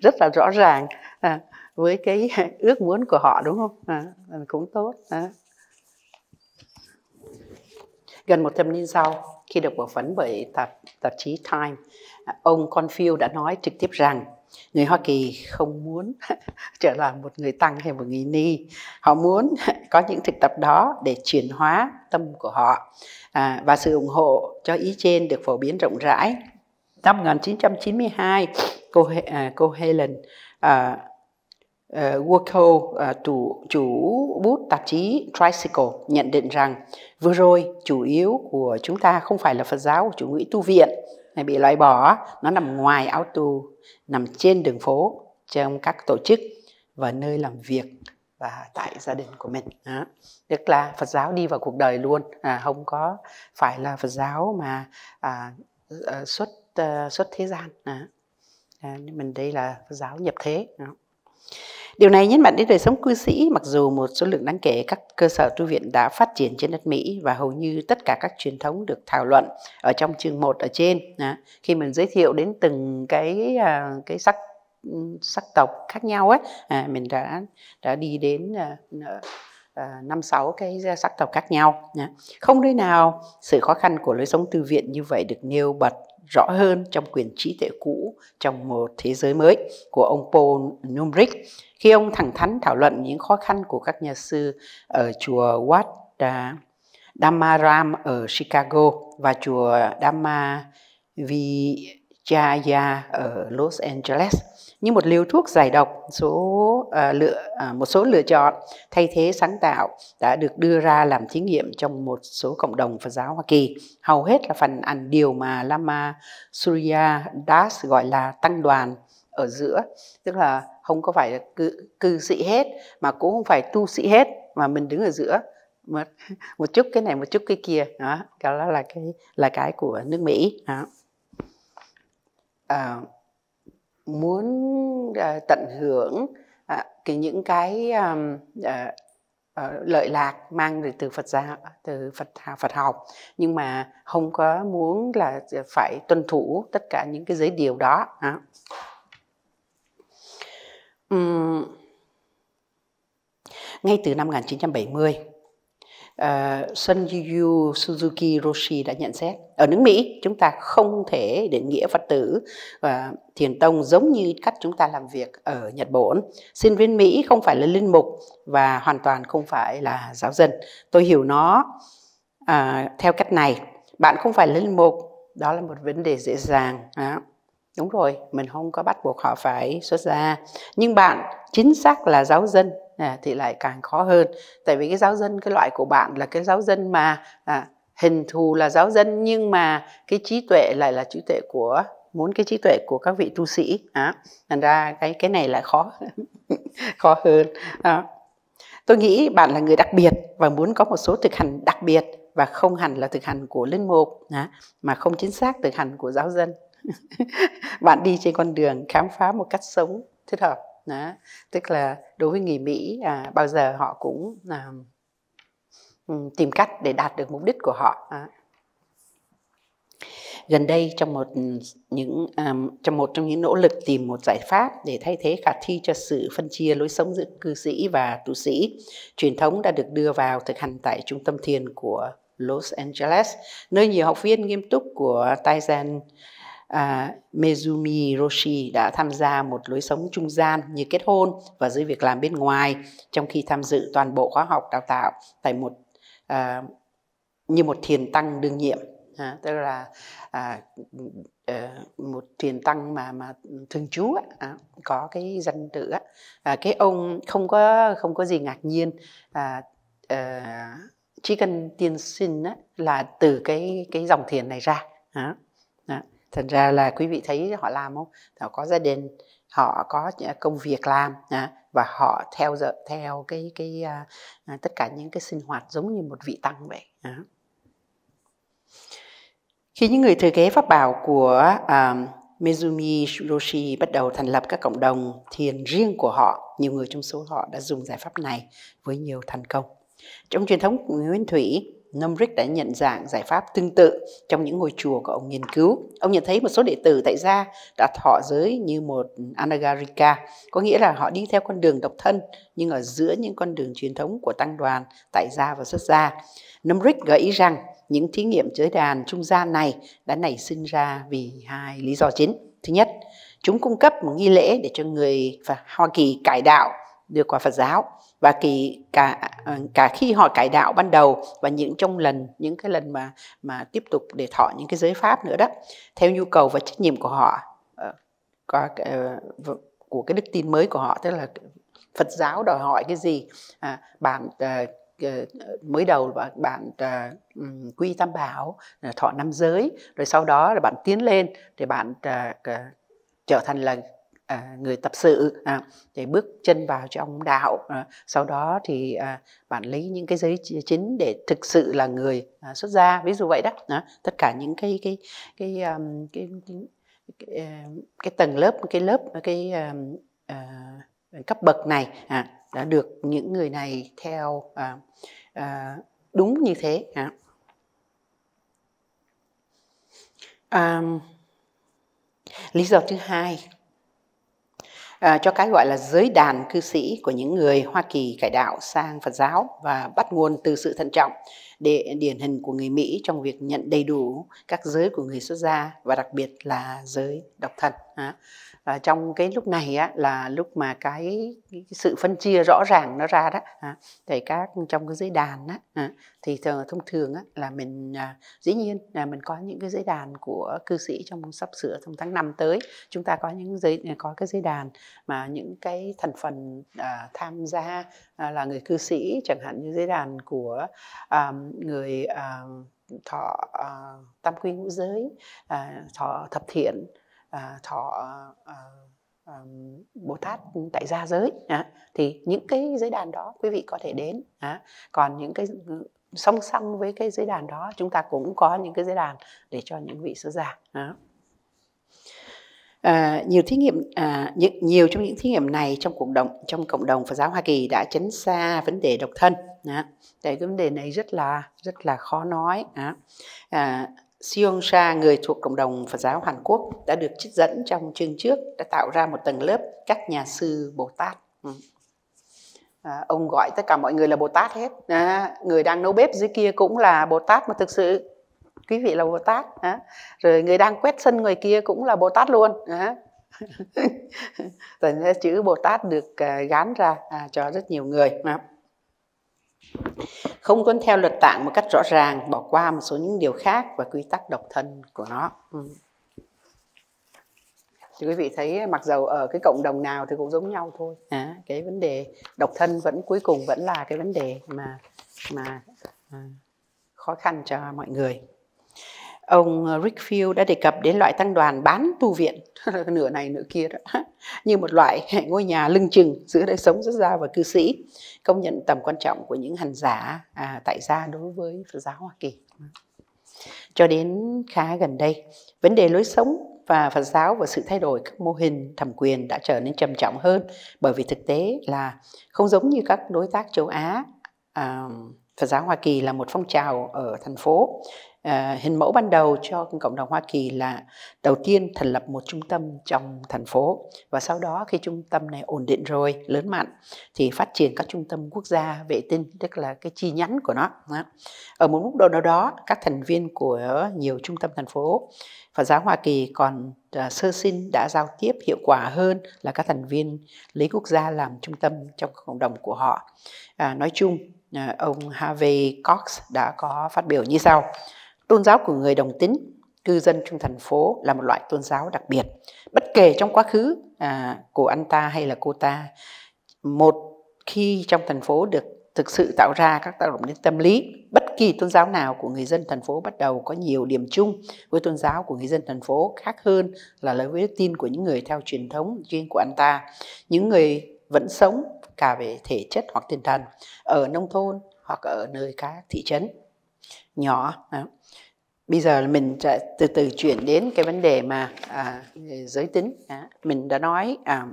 A: rất là rõ ràng à, với cái ước muốn của họ đúng không à, cũng tốt à. gần một thập niên sau khi được phỏng vấn bởi tạp tạp chí Time ông Confield đã nói trực tiếp rằng người Hoa Kỳ không muốn trở thành một người tăng hay một người ni họ muốn có những thực tập đó để chuyển hóa tâm của họ à, và sự ủng hộ cho ý trên được phổ biến rộng rãi năm 1992 cô à, cô Helen à, à, Walko à, chủ chủ bút tạp chí Tricycle nhận định rằng vừa rồi chủ yếu của chúng ta không phải là Phật giáo của chủ nghĩa tu viện này bị loại bỏ nó nằm ngoài áo tù nằm trên đường phố trong các tổ chức và nơi làm việc và tại gia đình của mình đó. tức là Phật giáo đi vào cuộc đời luôn à, không có phải là Phật giáo mà à, ờ, xuất Ờ, xuất thế gian à. À, mình đây là giáo nhập thế à. Điều này nhấn mạnh đến đời sống cư sĩ, mặc dù một số lượng đáng kể các cơ sở tu viện đã phát triển trên đất Mỹ và hầu như tất cả các truyền thống được thảo luận ở trong chương 1 ở trên. À, khi mình giới thiệu đến từng cái à, cái sắc ừ, sắc tộc khác nhau ấy, à, mình đã đã đi đến à, năm sáu cái sắc tộc khác nhau không nơi nào sự khó khăn của lối sống tư viện như vậy được nêu bật rõ hơn trong quyền trí tuệ cũ trong một thế giới mới của ông Paul Numbrick khi ông thẳng thắn thảo luận những khó khăn của các nhà sư ở chùa Wat Dhammaram ở Chicago và chùa Dhamma Vichaya ở Los Angeles như một liều thuốc giải độc số uh, lựa uh, một số lựa chọn thay thế sáng tạo đã được đưa ra làm thí nghiệm trong một số cộng đồng Phật giáo Hoa Kỳ hầu hết là phần ăn điều mà Lama Surya Das gọi là tăng đoàn ở giữa tức là không có phải là cư, cư sĩ hết mà cũng không phải tu sĩ hết mà mình đứng ở giữa một, một chút cái này một chút cái kia đó đó là cái là cái của nước Mỹ đó. Uh, muốn uh, tận hưởng uh, cái những cái um, uh, uh, lợi lạc mang được từ Phật giáo từ Phật Phật học nhưng mà không có muốn là phải tuân thủ tất cả những cái giới điều đó. Uh. Um, ngay từ năm 1970 uh, ờ, Sunyu Suzuki Roshi đã nhận xét ở nước Mỹ chúng ta không thể định nghĩa Phật tử và uh, thiền tông giống như cách chúng ta làm việc ở Nhật Bản sinh viên Mỹ không phải là linh mục và hoàn toàn không phải là giáo dân tôi hiểu nó uh, theo cách này bạn không phải linh mục đó là một vấn đề dễ dàng đó. đúng rồi mình không có bắt buộc họ phải xuất gia nhưng bạn chính xác là giáo dân À, thì lại càng khó hơn tại vì cái giáo dân cái loại của bạn là cái giáo dân mà à, hình thù là giáo dân nhưng mà cái trí tuệ lại là trí tuệ của muốn cái trí tuệ của các vị tu sĩ à, thành ra cái cái này là khó khó hơn à. tôi nghĩ bạn là người đặc biệt và muốn có một số thực hành đặc biệt và không hẳn là thực hành của linh mục à, mà không chính xác thực hành của giáo dân bạn đi trên con đường khám phá một cách sống thích hợp đó. tức là đối với người mỹ à, bao giờ họ cũng à, tìm cách để đạt được mục đích của họ à. gần đây trong một những um, trong một trong những nỗ lực tìm một giải pháp để thay thế khả thi cho sự phân chia lối sống giữa cư sĩ và tu sĩ truyền thống đã được đưa vào thực hành tại trung tâm thiền của Los Angeles nơi nhiều học viên nghiêm túc của Taizen à, Mezumi Roshi đã tham gia một lối sống trung gian như kết hôn và giữ việc làm bên ngoài trong khi tham dự toàn bộ khóa học đào tạo tại một à, như một thiền tăng đương nhiệm à, tức là à, ờ, một thiền tăng mà mà thường trú à, có cái danh tự à, cái ông không có không có gì ngạc nhiên à, à, ờ, chỉ cần tiên sinh á, là từ cái cái dòng thiền này ra à, à thật ra là quý vị thấy họ làm không họ có gia đình họ có à, công việc làm à, và họ theo dõi theo cái cái à, tất cả những cái sinh hoạt giống như một vị tăng vậy khi những người thừa kế pháp bảo của uh, Mezumi Roshi bắt đầu thành lập các cộng đồng thiền riêng của họ nhiều người trong số họ đã dùng giải pháp này với nhiều thành công trong truyền thống nguyên thủy Nomric đã nhận dạng giải pháp tương tự trong những ngôi chùa của ông nghiên cứu. Ông nhận thấy một số đệ tử tại gia đã thọ giới như một anagarika, có nghĩa là họ đi theo con đường độc thân nhưng ở giữa những con đường truyền thống của tăng đoàn tại gia và xuất gia. Nomric gợi ý rằng những thí nghiệm giới đàn trung gia này đã nảy sinh ra vì hai lý do chính. Thứ nhất, chúng cung cấp một nghi lễ để cho người Hoa Kỳ cải đạo được qua Phật giáo và kỳ cả ờ, cả khi họ cải đạo ban đầu và những trong lần những cái lần mà mà tiếp tục để thọ những cái giới pháp nữa đó theo nhu cầu và trách nhiệm của họ ờ, có ờ, của cái đức tin mới của họ tức là Phật giáo đòi hỏi cái gì à, bản à, mới đầu là bạn à, quy tam bảo thọ năm giới rồi sau đó là bạn tiến lên thì bạn à, trở thành là à, người tập sự à, để bước chân vào trong đạo à, sau đó thì à, bạn lấy những cái giấy chính để thực sự là người à, xuất gia ví dụ vậy đó à, tất cả những cái cái cái um, cái, cái, cái, cái, tầng lớp cái lớp cái um, uh, cấp bậc này à, đã được những người này theo à, à, đúng như thế à. À, lý do thứ hai Ờ, cho cái gọi là giới đàn cư sĩ của những người Hoa Kỳ cải đạo sang Phật giáo và bắt nguồn từ sự thận trọng để điển hình của người Mỹ trong việc nhận đầy đủ các giới của người xuất gia và đặc biệt là giới độc thân. À à, trong cái lúc này á, là lúc mà cái, cái sự phân chia rõ ràng nó ra đó à, thì các trong cái diễn đàn á, à, thì thường, thông thường á, là mình à, dĩ nhiên là mình có những cái diễn đàn của cư sĩ trong sắp sửa trong tháng năm tới chúng ta có những giấy có cái diễn đàn mà những cái thành phần à, tham gia à, là người cư sĩ chẳng hạn như diễn đàn của à, người à, thọ à, tam quy ngũ giới à, thọ thập thiện à, thọ à, à, bồ tát tại gia giới à, thì những cái giới đàn đó quý vị có thể đến à, còn những cái song song với cái giới đàn đó chúng ta cũng có những cái giới đàn để cho những vị sư già. à. À, nhiều thí nghiệm à, nhiều, nhiều trong những thí nghiệm này trong cuộc đồng trong cộng đồng Phật giáo Hoa Kỳ đã tránh xa vấn đề độc thân. À, tại cái vấn đề này rất là rất là khó nói. à, à Siong Sa, người thuộc cộng đồng Phật giáo Hàn Quốc, đã được trích dẫn trong chương trước, đã tạo ra một tầng lớp các nhà sư Bồ Tát. Ừ. À, ông gọi tất cả mọi người là Bồ Tát hết. À, người đang nấu bếp dưới kia cũng là Bồ Tát mà thực sự quý vị là Bồ Tát. À, rồi người đang quét sân người kia cũng là Bồ Tát luôn. À. chữ Bồ Tát được à, gán ra à, cho rất nhiều người. À không tuân theo luật tạng một cách rõ ràng bỏ qua một số những điều khác và quy tắc độc thân của nó ừ. thì quý vị thấy mặc dầu ở cái cộng đồng nào thì cũng giống nhau thôi à, cái vấn đề độc thân vẫn cuối cùng vẫn là cái vấn đề mà mà à, khó khăn cho mọi người ông ờ, Rick Rickfield đã đề cập đến loại tăng đoàn bán tu viện nửa này nửa kia đó như một loại ngôi nhà lưng chừng giữa đời sống rất gia và cư sĩ công nhận tầm quan trọng của những hành giả à, tại gia đối với Phật giáo Hoa Kỳ cho đến khá gần đây vấn đề lối sống và Phật giáo và sự thay đổi các mô hình thẩm quyền đã trở nên trầm trọng hơn bởi vì thực tế là không giống như các đối tác châu Á à, Phật giáo Hoa Kỳ là một phong trào ở thành phố Ờ, hình mẫu ban đầu cho cộng đồng Hoa Kỳ là đầu tiên thành lập một trung tâm trong thành phố và sau đó khi trung tâm này ổn định rồi lớn mạnh thì phát triển các trung tâm quốc gia vệ tinh tức là cái chi nhánh của nó ở một mức độ nào đó các thành viên của nhiều trung tâm thành phố Phật giáo Hoa Kỳ còn à, sơ sinh đã giao tiếp hiệu quả hơn là các thành viên lấy quốc gia làm trung tâm trong cộng đồng của họ. À, nói chung, à, ông Harvey Cox đã có phát biểu như sau Tôn giáo của người đồng tính, cư dân trong thành phố là một loại tôn giáo đặc biệt. Bất kể trong quá khứ à, của anh ta hay là cô ta, một khi trong thành phố được thực sự tạo ra các tác động đến tâm lý, bất kỳ tôn giáo nào của người dân thành phố bắt đầu có nhiều điểm chung với tôn giáo của người dân thành phố khác hơn là lời với tin của những người theo truyền thống riêng của anh ta. Những người vẫn sống cả về thể chất hoặc tinh thần ở nông thôn hoặc ở nơi các thị trấn nhỏ đó. bây giờ mình sẽ từ từ chuyển đến cái vấn đề mà à, giới tính đó. mình đã nói à,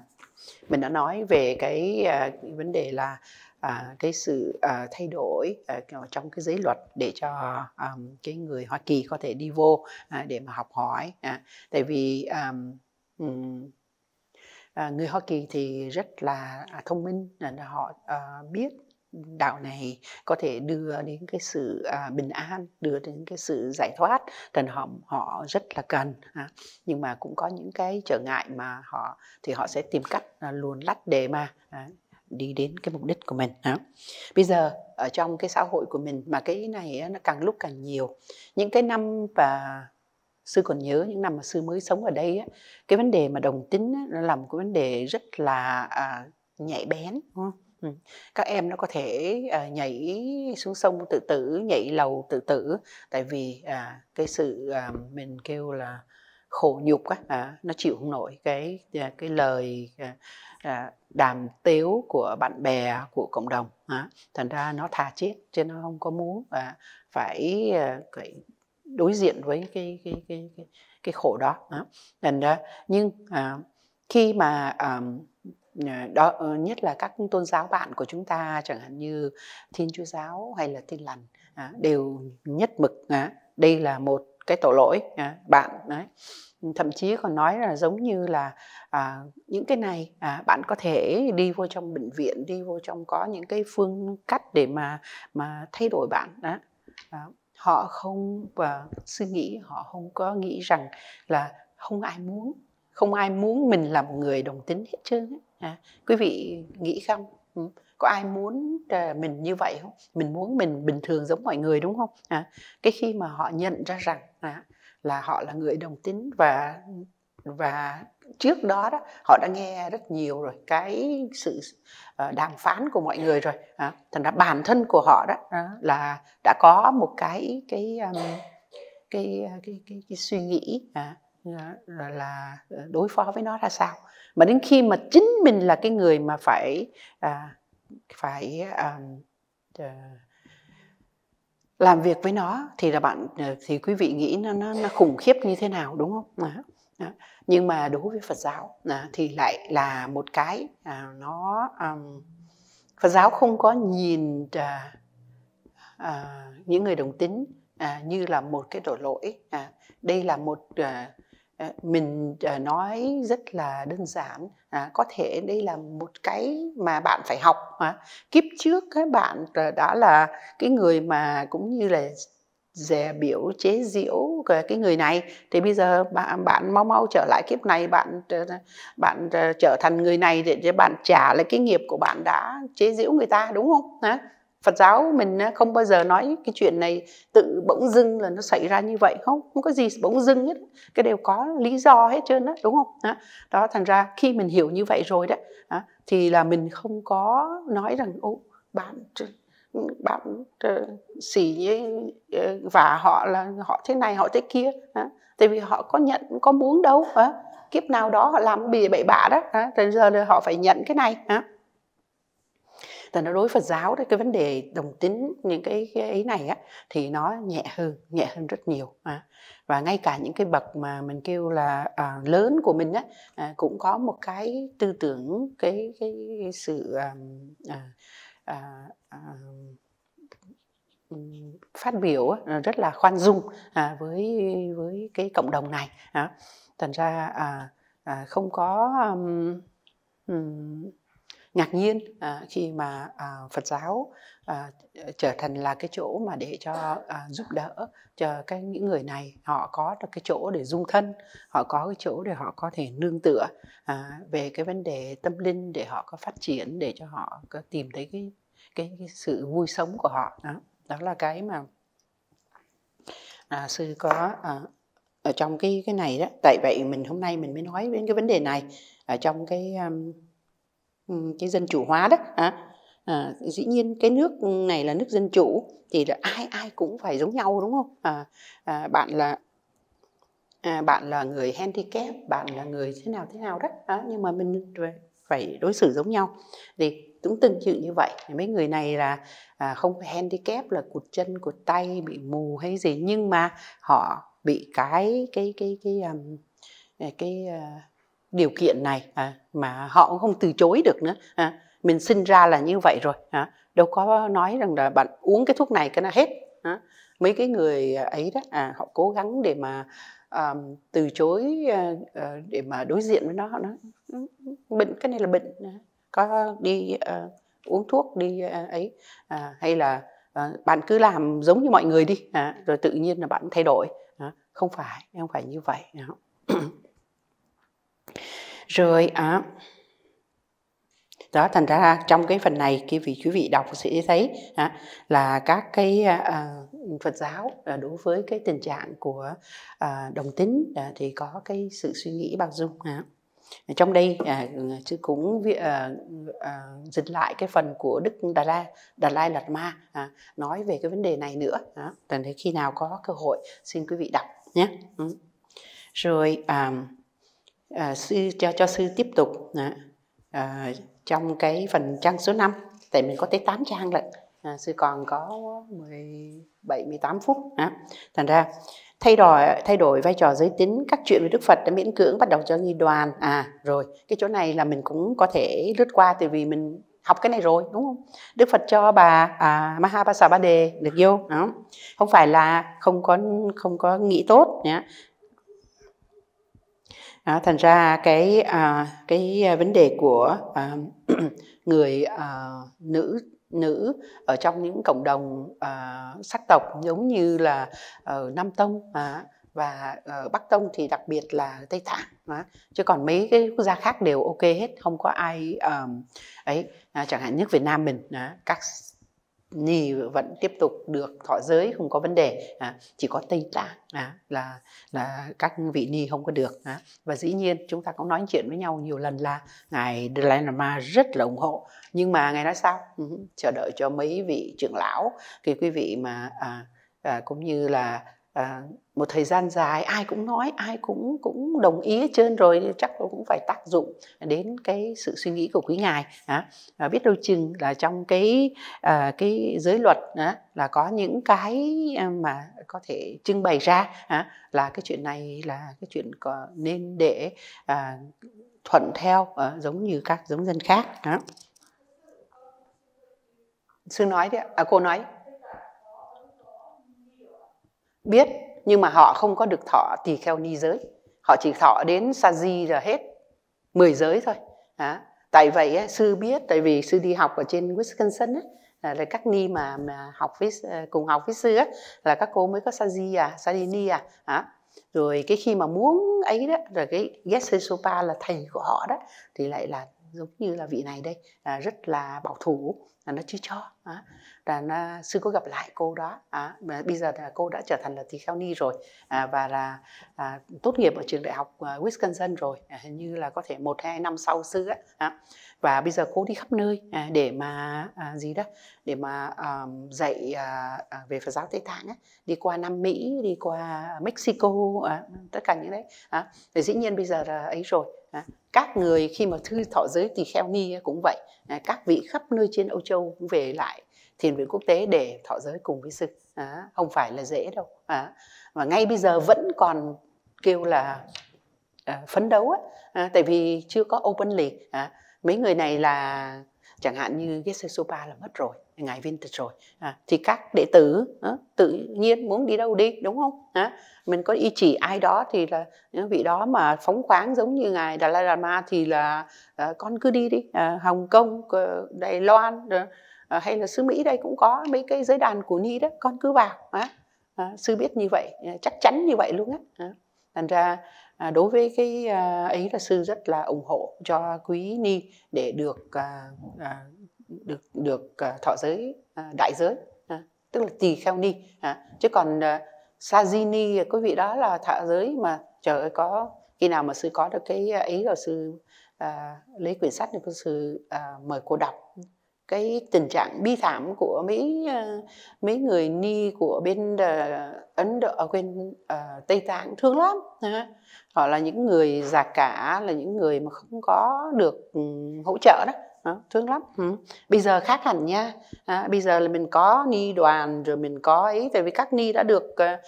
A: mình đã nói về cái à, cái vấn đề là à, cái sự à, thay đổi à, trong cái giới luật để cho à, cái người Hoa Kỳ có thể đi vô à, để mà học hỏi à, tại vì à, um, À, người Hoa Kỳ thì rất là à, thông minh, là họ à, biết đạo này có thể đưa đến cái sự à, bình an đưa đến cái sự giải thoát thần họ họ rất là cần à. nhưng mà cũng có những cái trở ngại mà họ thì họ sẽ tìm cách à, luồn lách để mà à, đi đến cái mục đích của mình à. bây giờ ở trong cái xã hội của mình mà cái này nó càng lúc càng nhiều những cái năm và sư còn nhớ những năm mà sư mới sống ở đây cái vấn đề mà đồng tính nó là một cái vấn đề rất là à, nhạy bén đúng không? các em nó có thể à, nhảy xuống sông tự tử nhảy lầu tự tử tại vì à, cái sự à, mình kêu là khổ nhục á à, nó chịu không nổi cái à, cái lời à, à, đàm tiếu của bạn bè của cộng đồng à, thành ra nó thà chết chứ nó không có muốn à, phải à, đối diện với cái cái cái cái, cái khổ đó à. thành ra nhưng à, khi mà à, Ờ, đó ờ, nhất là các tôn giáo bạn của chúng ta chẳng hạn như thiên chúa giáo hay là tin lành đều nhất mực đây là một cái tội lỗi bạn đấy thậm chí còn nói là giống như là à, những cái này à, bạn có thể đi vô trong bệnh viện đi vô trong có những cái phương cách để mà mà thay đổi bạn đó à, họ không và suy nghĩ họ không có nghĩ rằng là không ai muốn không ai muốn mình là một người đồng tính hết trơn ấy à, quý vị nghĩ không ừ. có ai muốn ờ, mình như vậy không mình muốn mình bình thường giống mọi người đúng không à, cái khi mà họ nhận ra rằng à, là họ là người đồng tính và và trước đó đó họ đã nghe rất nhiều rồi cái sự ờ, đàm phán của mọi người rồi à, thành ra bản thân của họ đó à, là đã có một cái cái um, cái, cái ờ, cái cái, cái suy nghĩ à, Dạ, rồi là ờ, đối phó với nó ra sao mà đến khi mà chính mình là cái người mà phải à, phải à, làm việc với nó thì là bạn thì quý vị nghĩ nó nó, nó khủng khiếp như thế nào đúng không à, à. nhưng mà đối với Phật giáo à, thì lại là một cái à, nó um, Phật giáo không có nhìn à, à, những người đồng tính à, như là một cái tội lỗi à, đây là một à, Ờ, mình ờ, nói rất là đơn giản à, có thể đây là một cái mà bạn phải học kiếp trước các bạn ờ, đã là cái người mà cũng như là dè biểu chế diễu cái người này thì bây giờ bạn bạn mau mau trở lại kiếp này bạn bạn trở thành người này để bạn trả lại cái nghiệp của bạn đã chế diễu người ta đúng không Phật giáo mình không bao giờ nói cái chuyện này tự bỗng dưng là nó xảy ra như vậy không không có gì bỗng dưng hết cái đều có lý do hết trơn đó đúng không đó, thành ra khi mình hiểu như vậy rồi đó, thì là mình không có nói rằng ô bạn bạn xỉ ờ, và họ là họ thế này họ thế kia tại vì họ có nhận có muốn đâu kiếp nào đó họ làm bì bậy bạ đó, đó. giờ họ phải nhận cái này ta nói đối Phật giáo đấy cái vấn đề đồng tính những cái, cái ấy này á thì nó nhẹ hơn nhẹ hơn rất nhiều à. và ngay cả những cái bậc mà mình kêu là à, lớn của mình á à, cũng có một cái tư tưởng cái cái, cái sự à, à, à, phát biểu rất là khoan dung à, với với cái cộng đồng này à. thành ra à, à, không có ngạc nhiên à, khi mà à, Phật giáo à, trở thành là cái chỗ mà để cho à, giúp đỡ cho các những người này họ có được cái chỗ để dung thân họ có cái chỗ để họ có thể nương tựa à, về cái vấn đề tâm linh để họ có phát triển để cho họ có tìm thấy cái cái, cái sự vui sống của họ đó đó là cái mà à, sư có à, ở trong cái cái này đó tại vậy mình hôm nay mình mới nói đến cái vấn đề này ở trong cái um, cái dân chủ hóa đó à, à, dĩ nhiên cái nước này là nước dân chủ thì là ai ai cũng phải giống nhau đúng không à, à, bạn là à, bạn là người handicap bạn là người thế nào thế nào đó à, nhưng mà mình phải đối xử giống nhau thì cũng tương tự như vậy mấy người này là à, không phải handicap là cụt chân cụt tay bị mù hay gì nhưng mà họ bị cái cái cái cái um, à, cái, um, cái, cái điều kiện này à, mà họ cũng không từ chối được nữa à, mình sinh ra là như vậy rồi à, đâu có nói rằng là bạn uống cái thuốc này cái nó hết à, mấy cái người ấy đó à, họ cố gắng để mà à, từ chối à, à để mà đối diện với nó nó bệnh cái này là bệnh à, có đi à, uống thuốc đi à, ấy à, hay là à, bạn cứ làm giống như mọi người đi à, rồi tự nhiên là bạn thay đổi à, không phải không phải như vậy à rồi à, đó thành ra trong cái phần này cái vị quý vị đọc sẽ thấy à, là các cái à, à, Phật giáo à, đối với cái tình trạng của à, đồng tính à, thì có cái sự suy nghĩ bao dung à. trong đây à, chứ cũng à, à, dịch lại cái phần của Đức Đà La Đà Lai Lạt Ma à, nói về cái vấn đề này nữa à, thành khi nào có cơ hội xin quý vị đọc nhé ừ. rồi à, à, sư cho cho sư tiếp tục à, trong cái phần trang số 5 tại mình có tới 8 trang lận à, sư còn có 17 18 phút à, thành ra thay đổi thay đổi vai trò giới tính các chuyện về Đức Phật đã miễn cưỡng bắt đầu cho nghi đoàn à rồi cái chỗ này là mình cũng có thể lướt qua từ vì mình học cái này rồi đúng không Đức Phật cho bà à, Mahabhasa Ba Đề được vô đó. không phải là không có không có nghĩ tốt nhé À, thành ra cái à, cái à, vấn đề của à, người à, nữ nữ ở trong những cộng đồng à, sắc tộc giống như là ở ờ, Nam Tông à, và ở ờ, Bắc Tông thì đặc biệt là Tây Tạng đó. chứ còn mấy cái quốc gia khác đều ok hết không có ai um, ấy à, chẳng hạn nước Việt Nam mình đó. các nì vẫn tiếp tục được thọ giới không có vấn đề à, chỉ có tây tạng à, là là các vị ni không có được à. và dĩ nhiên chúng ta cũng nói chuyện với nhau nhiều lần là ngài Dalai Lama rất là ủng hộ nhưng mà ngài nói sao ừ, chờ đợi cho mấy vị trưởng lão thì quý vị mà à, à, cũng như là Ờ, một thời gian dài ai cũng nói ai cũng cũng đồng ý hết trơn rồi chắc nó cũng phải tác dụng đến cái sự suy nghĩ của quý ngài à, biết đâu chừng là trong cái à, cái giới luật à, là có những cái ờ, mà có thể trưng bày ra à, là cái chuyện này là cái chuyện có nên để à, thuận theo à, giống như các giống dân khác à. sư nói đấy à, cô nói biết nhưng mà họ không có được thọ tỳ kheo ni giới họ chỉ thọ đến sa di là hết mười giới thôi à, tại vậy ấy, sư biết tại vì sư đi học ở trên Wisconsin ấy, là, các ni mà, mà học với ờ, cùng học với sư ấy, là các cô mới có sa di à sa di ni à, à rồi cái khi mà muốn ấy đó rồi cái Geshe Sopa là thầy của họ đó thì lại là giống như là vị này đây là rất là bảo thủ là nó chưa cho là sư có gặp lại cô đó à, mà bây giờ là cô đã trở thành là tỳ kheo ni rồi à, và là à, tốt nghiệp ở trường đại học à, Wisconsin rồi à, hình như là có thể một hai năm sau sư á à, và bây giờ cô đi khắp nơi à, để mà à, gì đó để mà à, dạy à, à về Phật giáo Tây Tạng á, đi qua Nam Mỹ đi qua Mexico à, tất cả những đấy à, thì dĩ nhiên bây giờ là ấy rồi À, các người khi mà thư thọ giới tỳ kheo ni cũng vậy à, các vị khắp nơi trên Âu Châu cũng về lại thiền viện quốc tế để thọ giới cùng với sư à, không phải là dễ đâu à, mà ngay bây giờ vẫn còn kêu là à, phấn đấu á, à, tại vì chưa có open league à, mấy người này là chẳng hạn như Geshe Sopa là mất rồi ngài viên tịch rồi à, thì các đệ tử à, tự nhiên muốn đi đâu đi đúng không à, mình có ý chỉ ai đó thì là những vị đó mà phóng khoáng giống như ngài Dalai Lama thì là à, con cứ đi đi à, Hồng Kông Đài Loan rồi à, hay là xứ Mỹ đây cũng có mấy cái giới đàn của Ni đó con cứ vào à, à, sư biết như vậy ờ, chắc chắn như vậy luôn á thành ra à, đối với cái à, ấy là sư rất là ủng hộ cho quý Ni để được à, à, được được à, thọ giới à, đại giới à, tức là tỳ kheo Ni à, chứ còn à, ni quý vị đó là thọ giới mà trời ơi có khi nào mà sư có được cái ấy là sư à, lấy quyển sách thì sư à, mời cô đọc cái tình trạng bi thảm của mấy ờ, mấy người ni của bên ờ, ấn độ ở bên uh, tây tạng thương lắm họ là những người già cả là những người mà không có được ừ, hỗ trợ đó à, thương lắm ừ. bây giờ khác hẳn nha à, bây giờ là mình có ni đoàn rồi mình có ấy tại vì các ni đã được uh,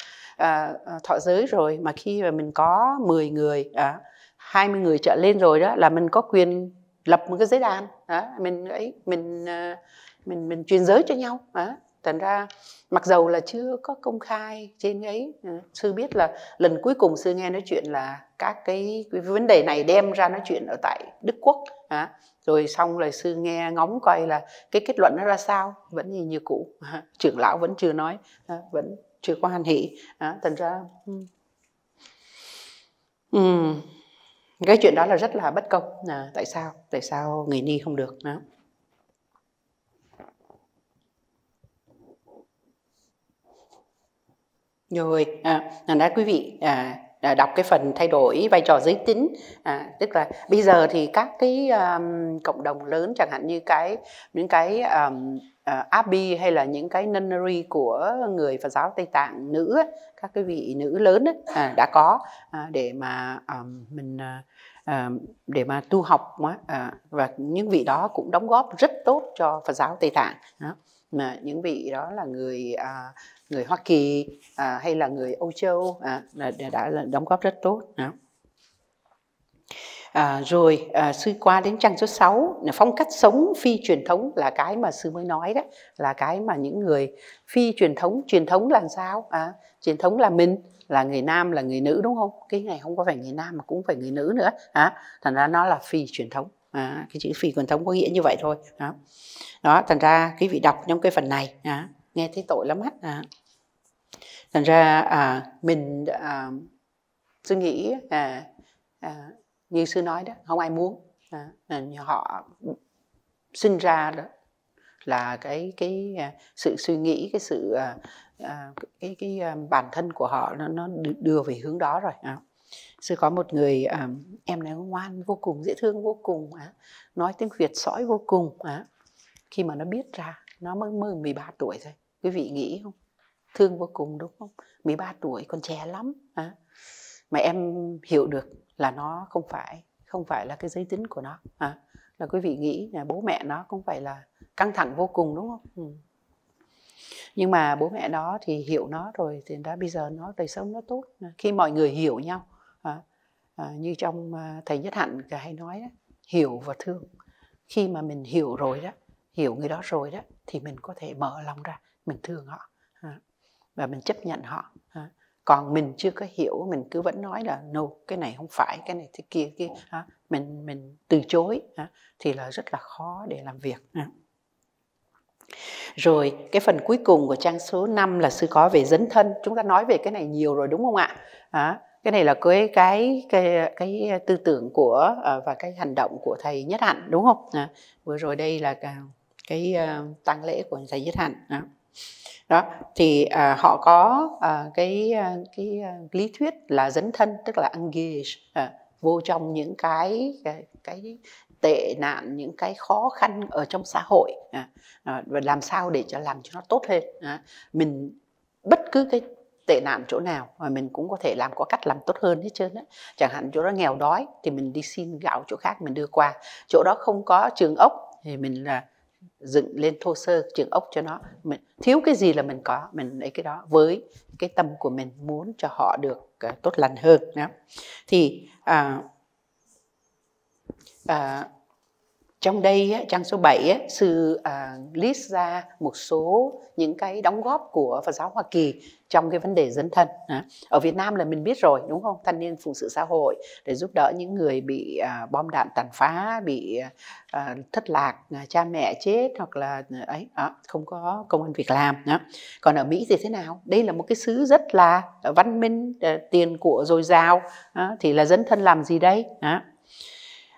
A: uh, thọ giới rồi mà khi mà mình có 10 người uh, à, 20 người trở lên rồi đó là mình có quyền lập một cái giới đàn mình ấy mình ờ, mình mình truyền giới cho nhau đó. thành ra mặc dầu là chưa có công khai trên ấy sư ờ, biết là lần cuối cùng sư nghe nói chuyện là các cái, vấn đề này đem ra nói chuyện ở tại đức quốc đó. rồi xong là sư nghe ngóng coi là cái kết luận nó ra sao vẫn như, như cũ trưởng lão vẫn chưa nói vẫn chưa có hoàn hỷ thành ra ừ cái chuyện đó là rất là bất công à, tại sao tại sao người ni không được đó rồi à, đã quý vị à, À, đọc cái phần thay đổi vai trò giới tính à, tức là bây giờ thì các cái um, cộng đồng lớn chẳng hạn như cái những cái um, uh, Abbey hay là những cái nunnery của người Phật giáo Tây Tạng nữ các cái vị nữ lớn ấy, à, đã có à, để mà um, mình à, để mà tu học à, và những vị đó cũng đóng góp rất tốt cho Phật giáo Tây Tạng đó mà những vị đó là người à, người Hoa Kỳ à, hay là người Âu Châu à, đã, đã đóng góp rất tốt. Đó. À, rồi à, sư qua đến trang số 6 là phong cách sống phi truyền thống là cái mà sư mới nói đó là cái mà những người phi truyền thống truyền thống là sao à, truyền thống là mình là người nam là người nữ đúng không cái này không có phải người nam mà cũng phải người nữ nữa à, thành ra nó là phi truyền thống à, cái chữ phi quần thống có nghĩa như vậy thôi đó, đó thành ra quý vị đọc trong cái phần này à, nghe thấy tội lắm hết à. thành ra à, mình à, tôi nghĩ à, à, như sư nói đó không ai muốn à, họ sinh ra đó là cái cái à, sự suy nghĩ cái sự à, à cái cái à, bản thân của họ nó nó đưa về hướng đó rồi à sư có một người à, em này ngoan vô cùng dễ thương vô cùng á, nói tiếng việt sõi vô cùng á. khi mà nó biết ra nó mới mới 13 tuổi thôi quý vị nghĩ không thương vô cùng đúng không 13 tuổi còn trẻ lắm á, mà em hiểu được là nó không phải không phải là cái giới tính của nó à. là quý vị nghĩ là bố mẹ nó cũng phải là căng thẳng vô cùng đúng không ừ. nhưng mà bố mẹ nó thì hiểu nó rồi thì đã bây giờ nó đời sống nó tốt à. khi mọi người hiểu nhau à, như trong ờ, thầy nhất hạnh hay nói đó, hiểu và thương khi mà mình hiểu rồi đó hiểu người đó rồi đó thì mình có thể mở lòng ra mình thương họ và mình chấp nhận họ còn mình chưa có hiểu mình cứ vẫn nói là no cái này không phải cái này thế kia kia mình mình từ chối thì là rất là khó để làm việc Rồi cái phần cuối cùng của trang số 5 là sư có về dấn thân Chúng ta nói về cái này nhiều rồi đúng không ạ? cái này là cái cái cái, cái tư tưởng của ờ, và cái hành động của thầy Nhất Hạnh đúng không? À, vừa rồi đây là cái, cái ờ, tang lễ của thầy Nhất Hạnh. À. Đó thì à, họ có à, cái cái lý thuyết là dấn thân tức là engage à, vô trong những cái cái, cái tệ nạn những cái khó khăn ở trong xã hội à. và làm sao để cho làm cho nó tốt hơn, à. mình bất cứ cái tệ nạn chỗ nào mà mình cũng có thể làm có cách làm tốt hơn hết trơn á chẳng hạn chỗ đó nghèo đói thì mình đi xin gạo chỗ khác mình đưa qua chỗ đó không có trường ốc thì mình là dựng lên thô sơ trường ốc cho nó mình thiếu cái gì là mình có mình lấy cái đó với cái tâm của mình muốn cho họ được ờ, tốt lành hơn đó. thì à, à, trong đây trang số 7 sư à, list ra một số những cái đóng góp của Phật giáo Hoa Kỳ trong cái vấn đề dấn thân ở Việt Nam là mình biết rồi đúng không thanh niên phụ sự xã hội để giúp đỡ những người bị à, bom đạn tàn phá bị à, thất lạc à, cha mẹ chết hoặc là ấy không có công an việc làm còn ở Mỹ thì thế nào đây là một cái xứ rất là văn minh tiền của dồi dào thì là dấn thân làm gì đây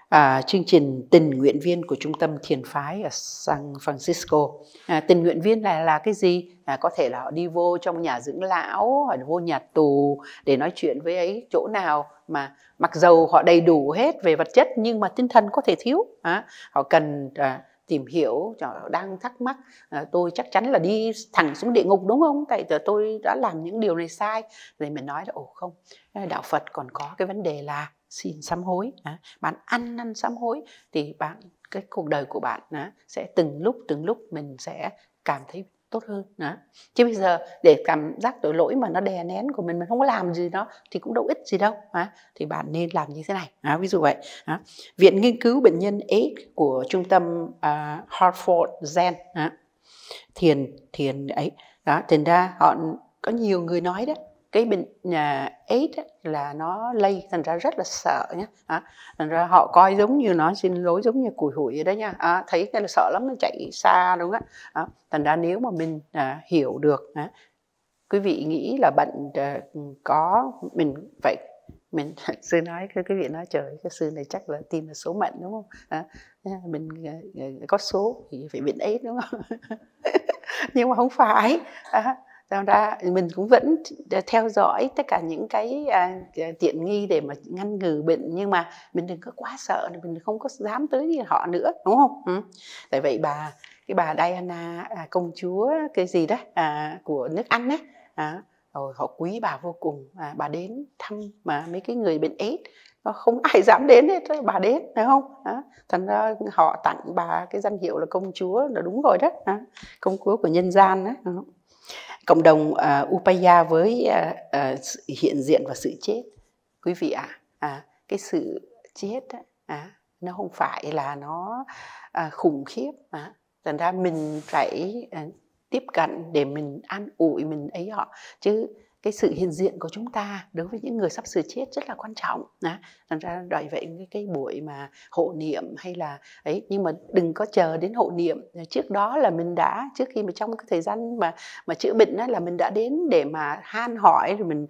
A: à, chương trình tình nguyện viên của trung tâm thiền phái ở San Francisco. À, tình nguyện viên là là cái gì? À, có thể là họ đi vô trong nhà dưỡng lão, hoặc vô nhà tù để nói chuyện với ấy chỗ nào mà mặc dầu họ đầy đủ hết về vật chất nhưng mà tinh thần có thể thiếu. À, họ cần à, tìm hiểu họ đang thắc mắc à, tôi chắc chắn là đi thẳng xuống địa ngục đúng không tại tôi đã làm những điều này sai rồi mình nói là ồ không à, đạo phật còn có cái vấn đề là xin sám hối bạn ăn năn sám hối thì bạn cái cuộc đời của bạn sẽ từng lúc từng lúc mình sẽ cảm thấy tốt hơn chứ bây giờ để cảm giác tội lỗi mà nó đè nén của mình mình không có làm gì đó thì cũng đâu ít gì đâu thì bạn nên làm như thế này ví dụ vậy viện nghiên cứu bệnh nhân AIDS của trung tâm à, Hartford Zen thiền thiền ấy đó thành ra họ có nhiều người nói đấy cái bệnh nhà AIDS ấy, là nó lây thành ra rất là sợ nhé à, thành ra họ coi giống như nó xin lỗi giống như củi hủi vậy đó nha à, thấy cái là sợ lắm nó chạy xa đúng không ạ à, thành ra nếu mà mình à, hiểu được à, quý vị nghĩ là bệnh à, có mình phải mình sư nói cái quý vị nói trời cái sư này chắc là tin là số mệnh đúng không à, à mình à, à, có số thì phải bệnh ấy đúng không nhưng mà không phải à, do ra mình cũng vẫn theo dõi tất cả những cái à, à, tiện nghi để mà ngăn ngừa bệnh nhưng mà mình đừng có quá sợ mình không có dám tới như họ nữa đúng không ừ. tại vậy bà cái bà Diana à, công chúa cái gì đó à, của nước Anh đấy à, rồi họ quý bà vô cùng à, bà đến thăm mà mấy cái người bệnh AIDS nó không ai dám đến hết bà đến phải không à, thành ra họ tặng bà cái danh hiệu là công chúa là đúng rồi đó à, công chúa của nhân gian đấy à cộng đồng uh, Upaya với uh, uh, hiện diện và sự chết quý vị ạ à, à, cái sự chết đó, à, nó không phải là nó à, khủng khiếp mà thành ra mình phải à, tiếp cận để mình an ủi mình ấy họ chứ cái sự hiện diện của chúng ta đối với những người sắp sửa chết rất là quan trọng á. thành ra đòi vậy cái, cái buổi mà hộ niệm hay là ấy nhưng mà đừng có chờ đến hộ niệm trước đó là mình đã trước khi mà trong cái thời gian mà mà chữa bệnh đó là mình đã đến để mà han hỏi rồi mình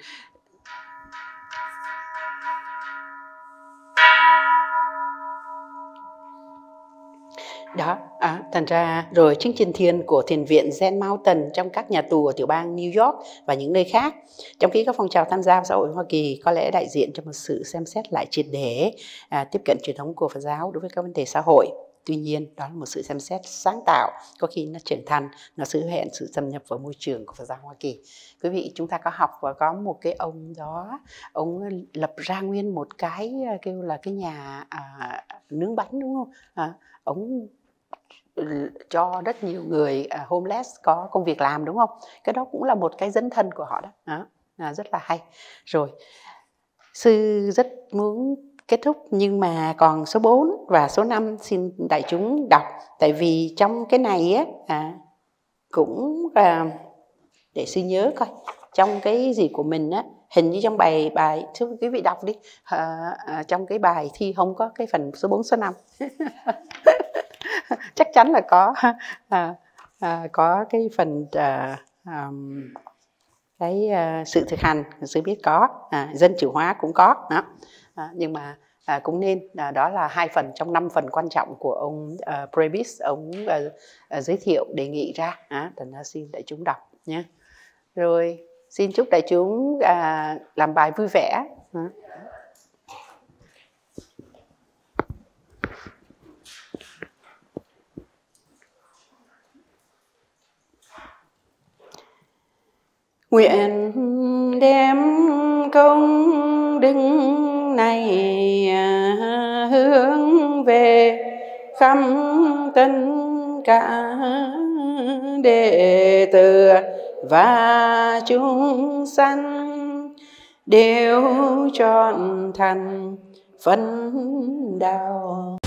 A: đó à, thành ra rồi chương trình thiền của thiền viện Zen Mountain trong các nhà tù ở tiểu bang New York và những nơi khác trong khi các phong trào tham gia xã hội Hoa Kỳ có lẽ đại diện cho một sự xem xét lại triệt để à, tiếp cận truyền thống của Phật giáo đối với các vấn đề xã hội tuy nhiên đó là một sự xem xét sáng tạo có khi nó trưởng thành nó sự hẹn sự xâm nhập vào môi trường của phật giáo hoa kỳ quý vị chúng ta có học và có một cái ông đó ông lập ra nguyên một cái à, kêu là cái nhà à, nướng bánh đúng không à, ông cho rất nhiều người à, homeless có công việc làm đúng không cái đó cũng là một cái dấn thân của họ đó, đó à, rất là hay rồi sư rất muốn kết thúc nhưng mà còn số 4 và số 5 xin đại chúng đọc tại vì trong cái này á à, cũng à, để sư nhớ coi trong cái gì của mình á hình như trong bài bài thưa quý vị đọc đi à, à, trong cái bài thi không có cái phần số 4 số 5 chắc chắn là có à, à, có cái phần à, um, cái uh, sự thực hành sự biết có à, dân chủ hóa cũng có đó à, nhưng mà à, cũng nên à, đó là hai phần trong năm phần quan trọng của ông uh, à, Prebis ông uh, giới thiệu đề nghị ra à, thành xin đại chúng đọc nhé rồi xin chúc đại chúng à, làm bài vui vẻ à. nguyện đem công đức này à, hướng về khắp tất cả đệ tử và chúng sanh đều chọn thành phân đạo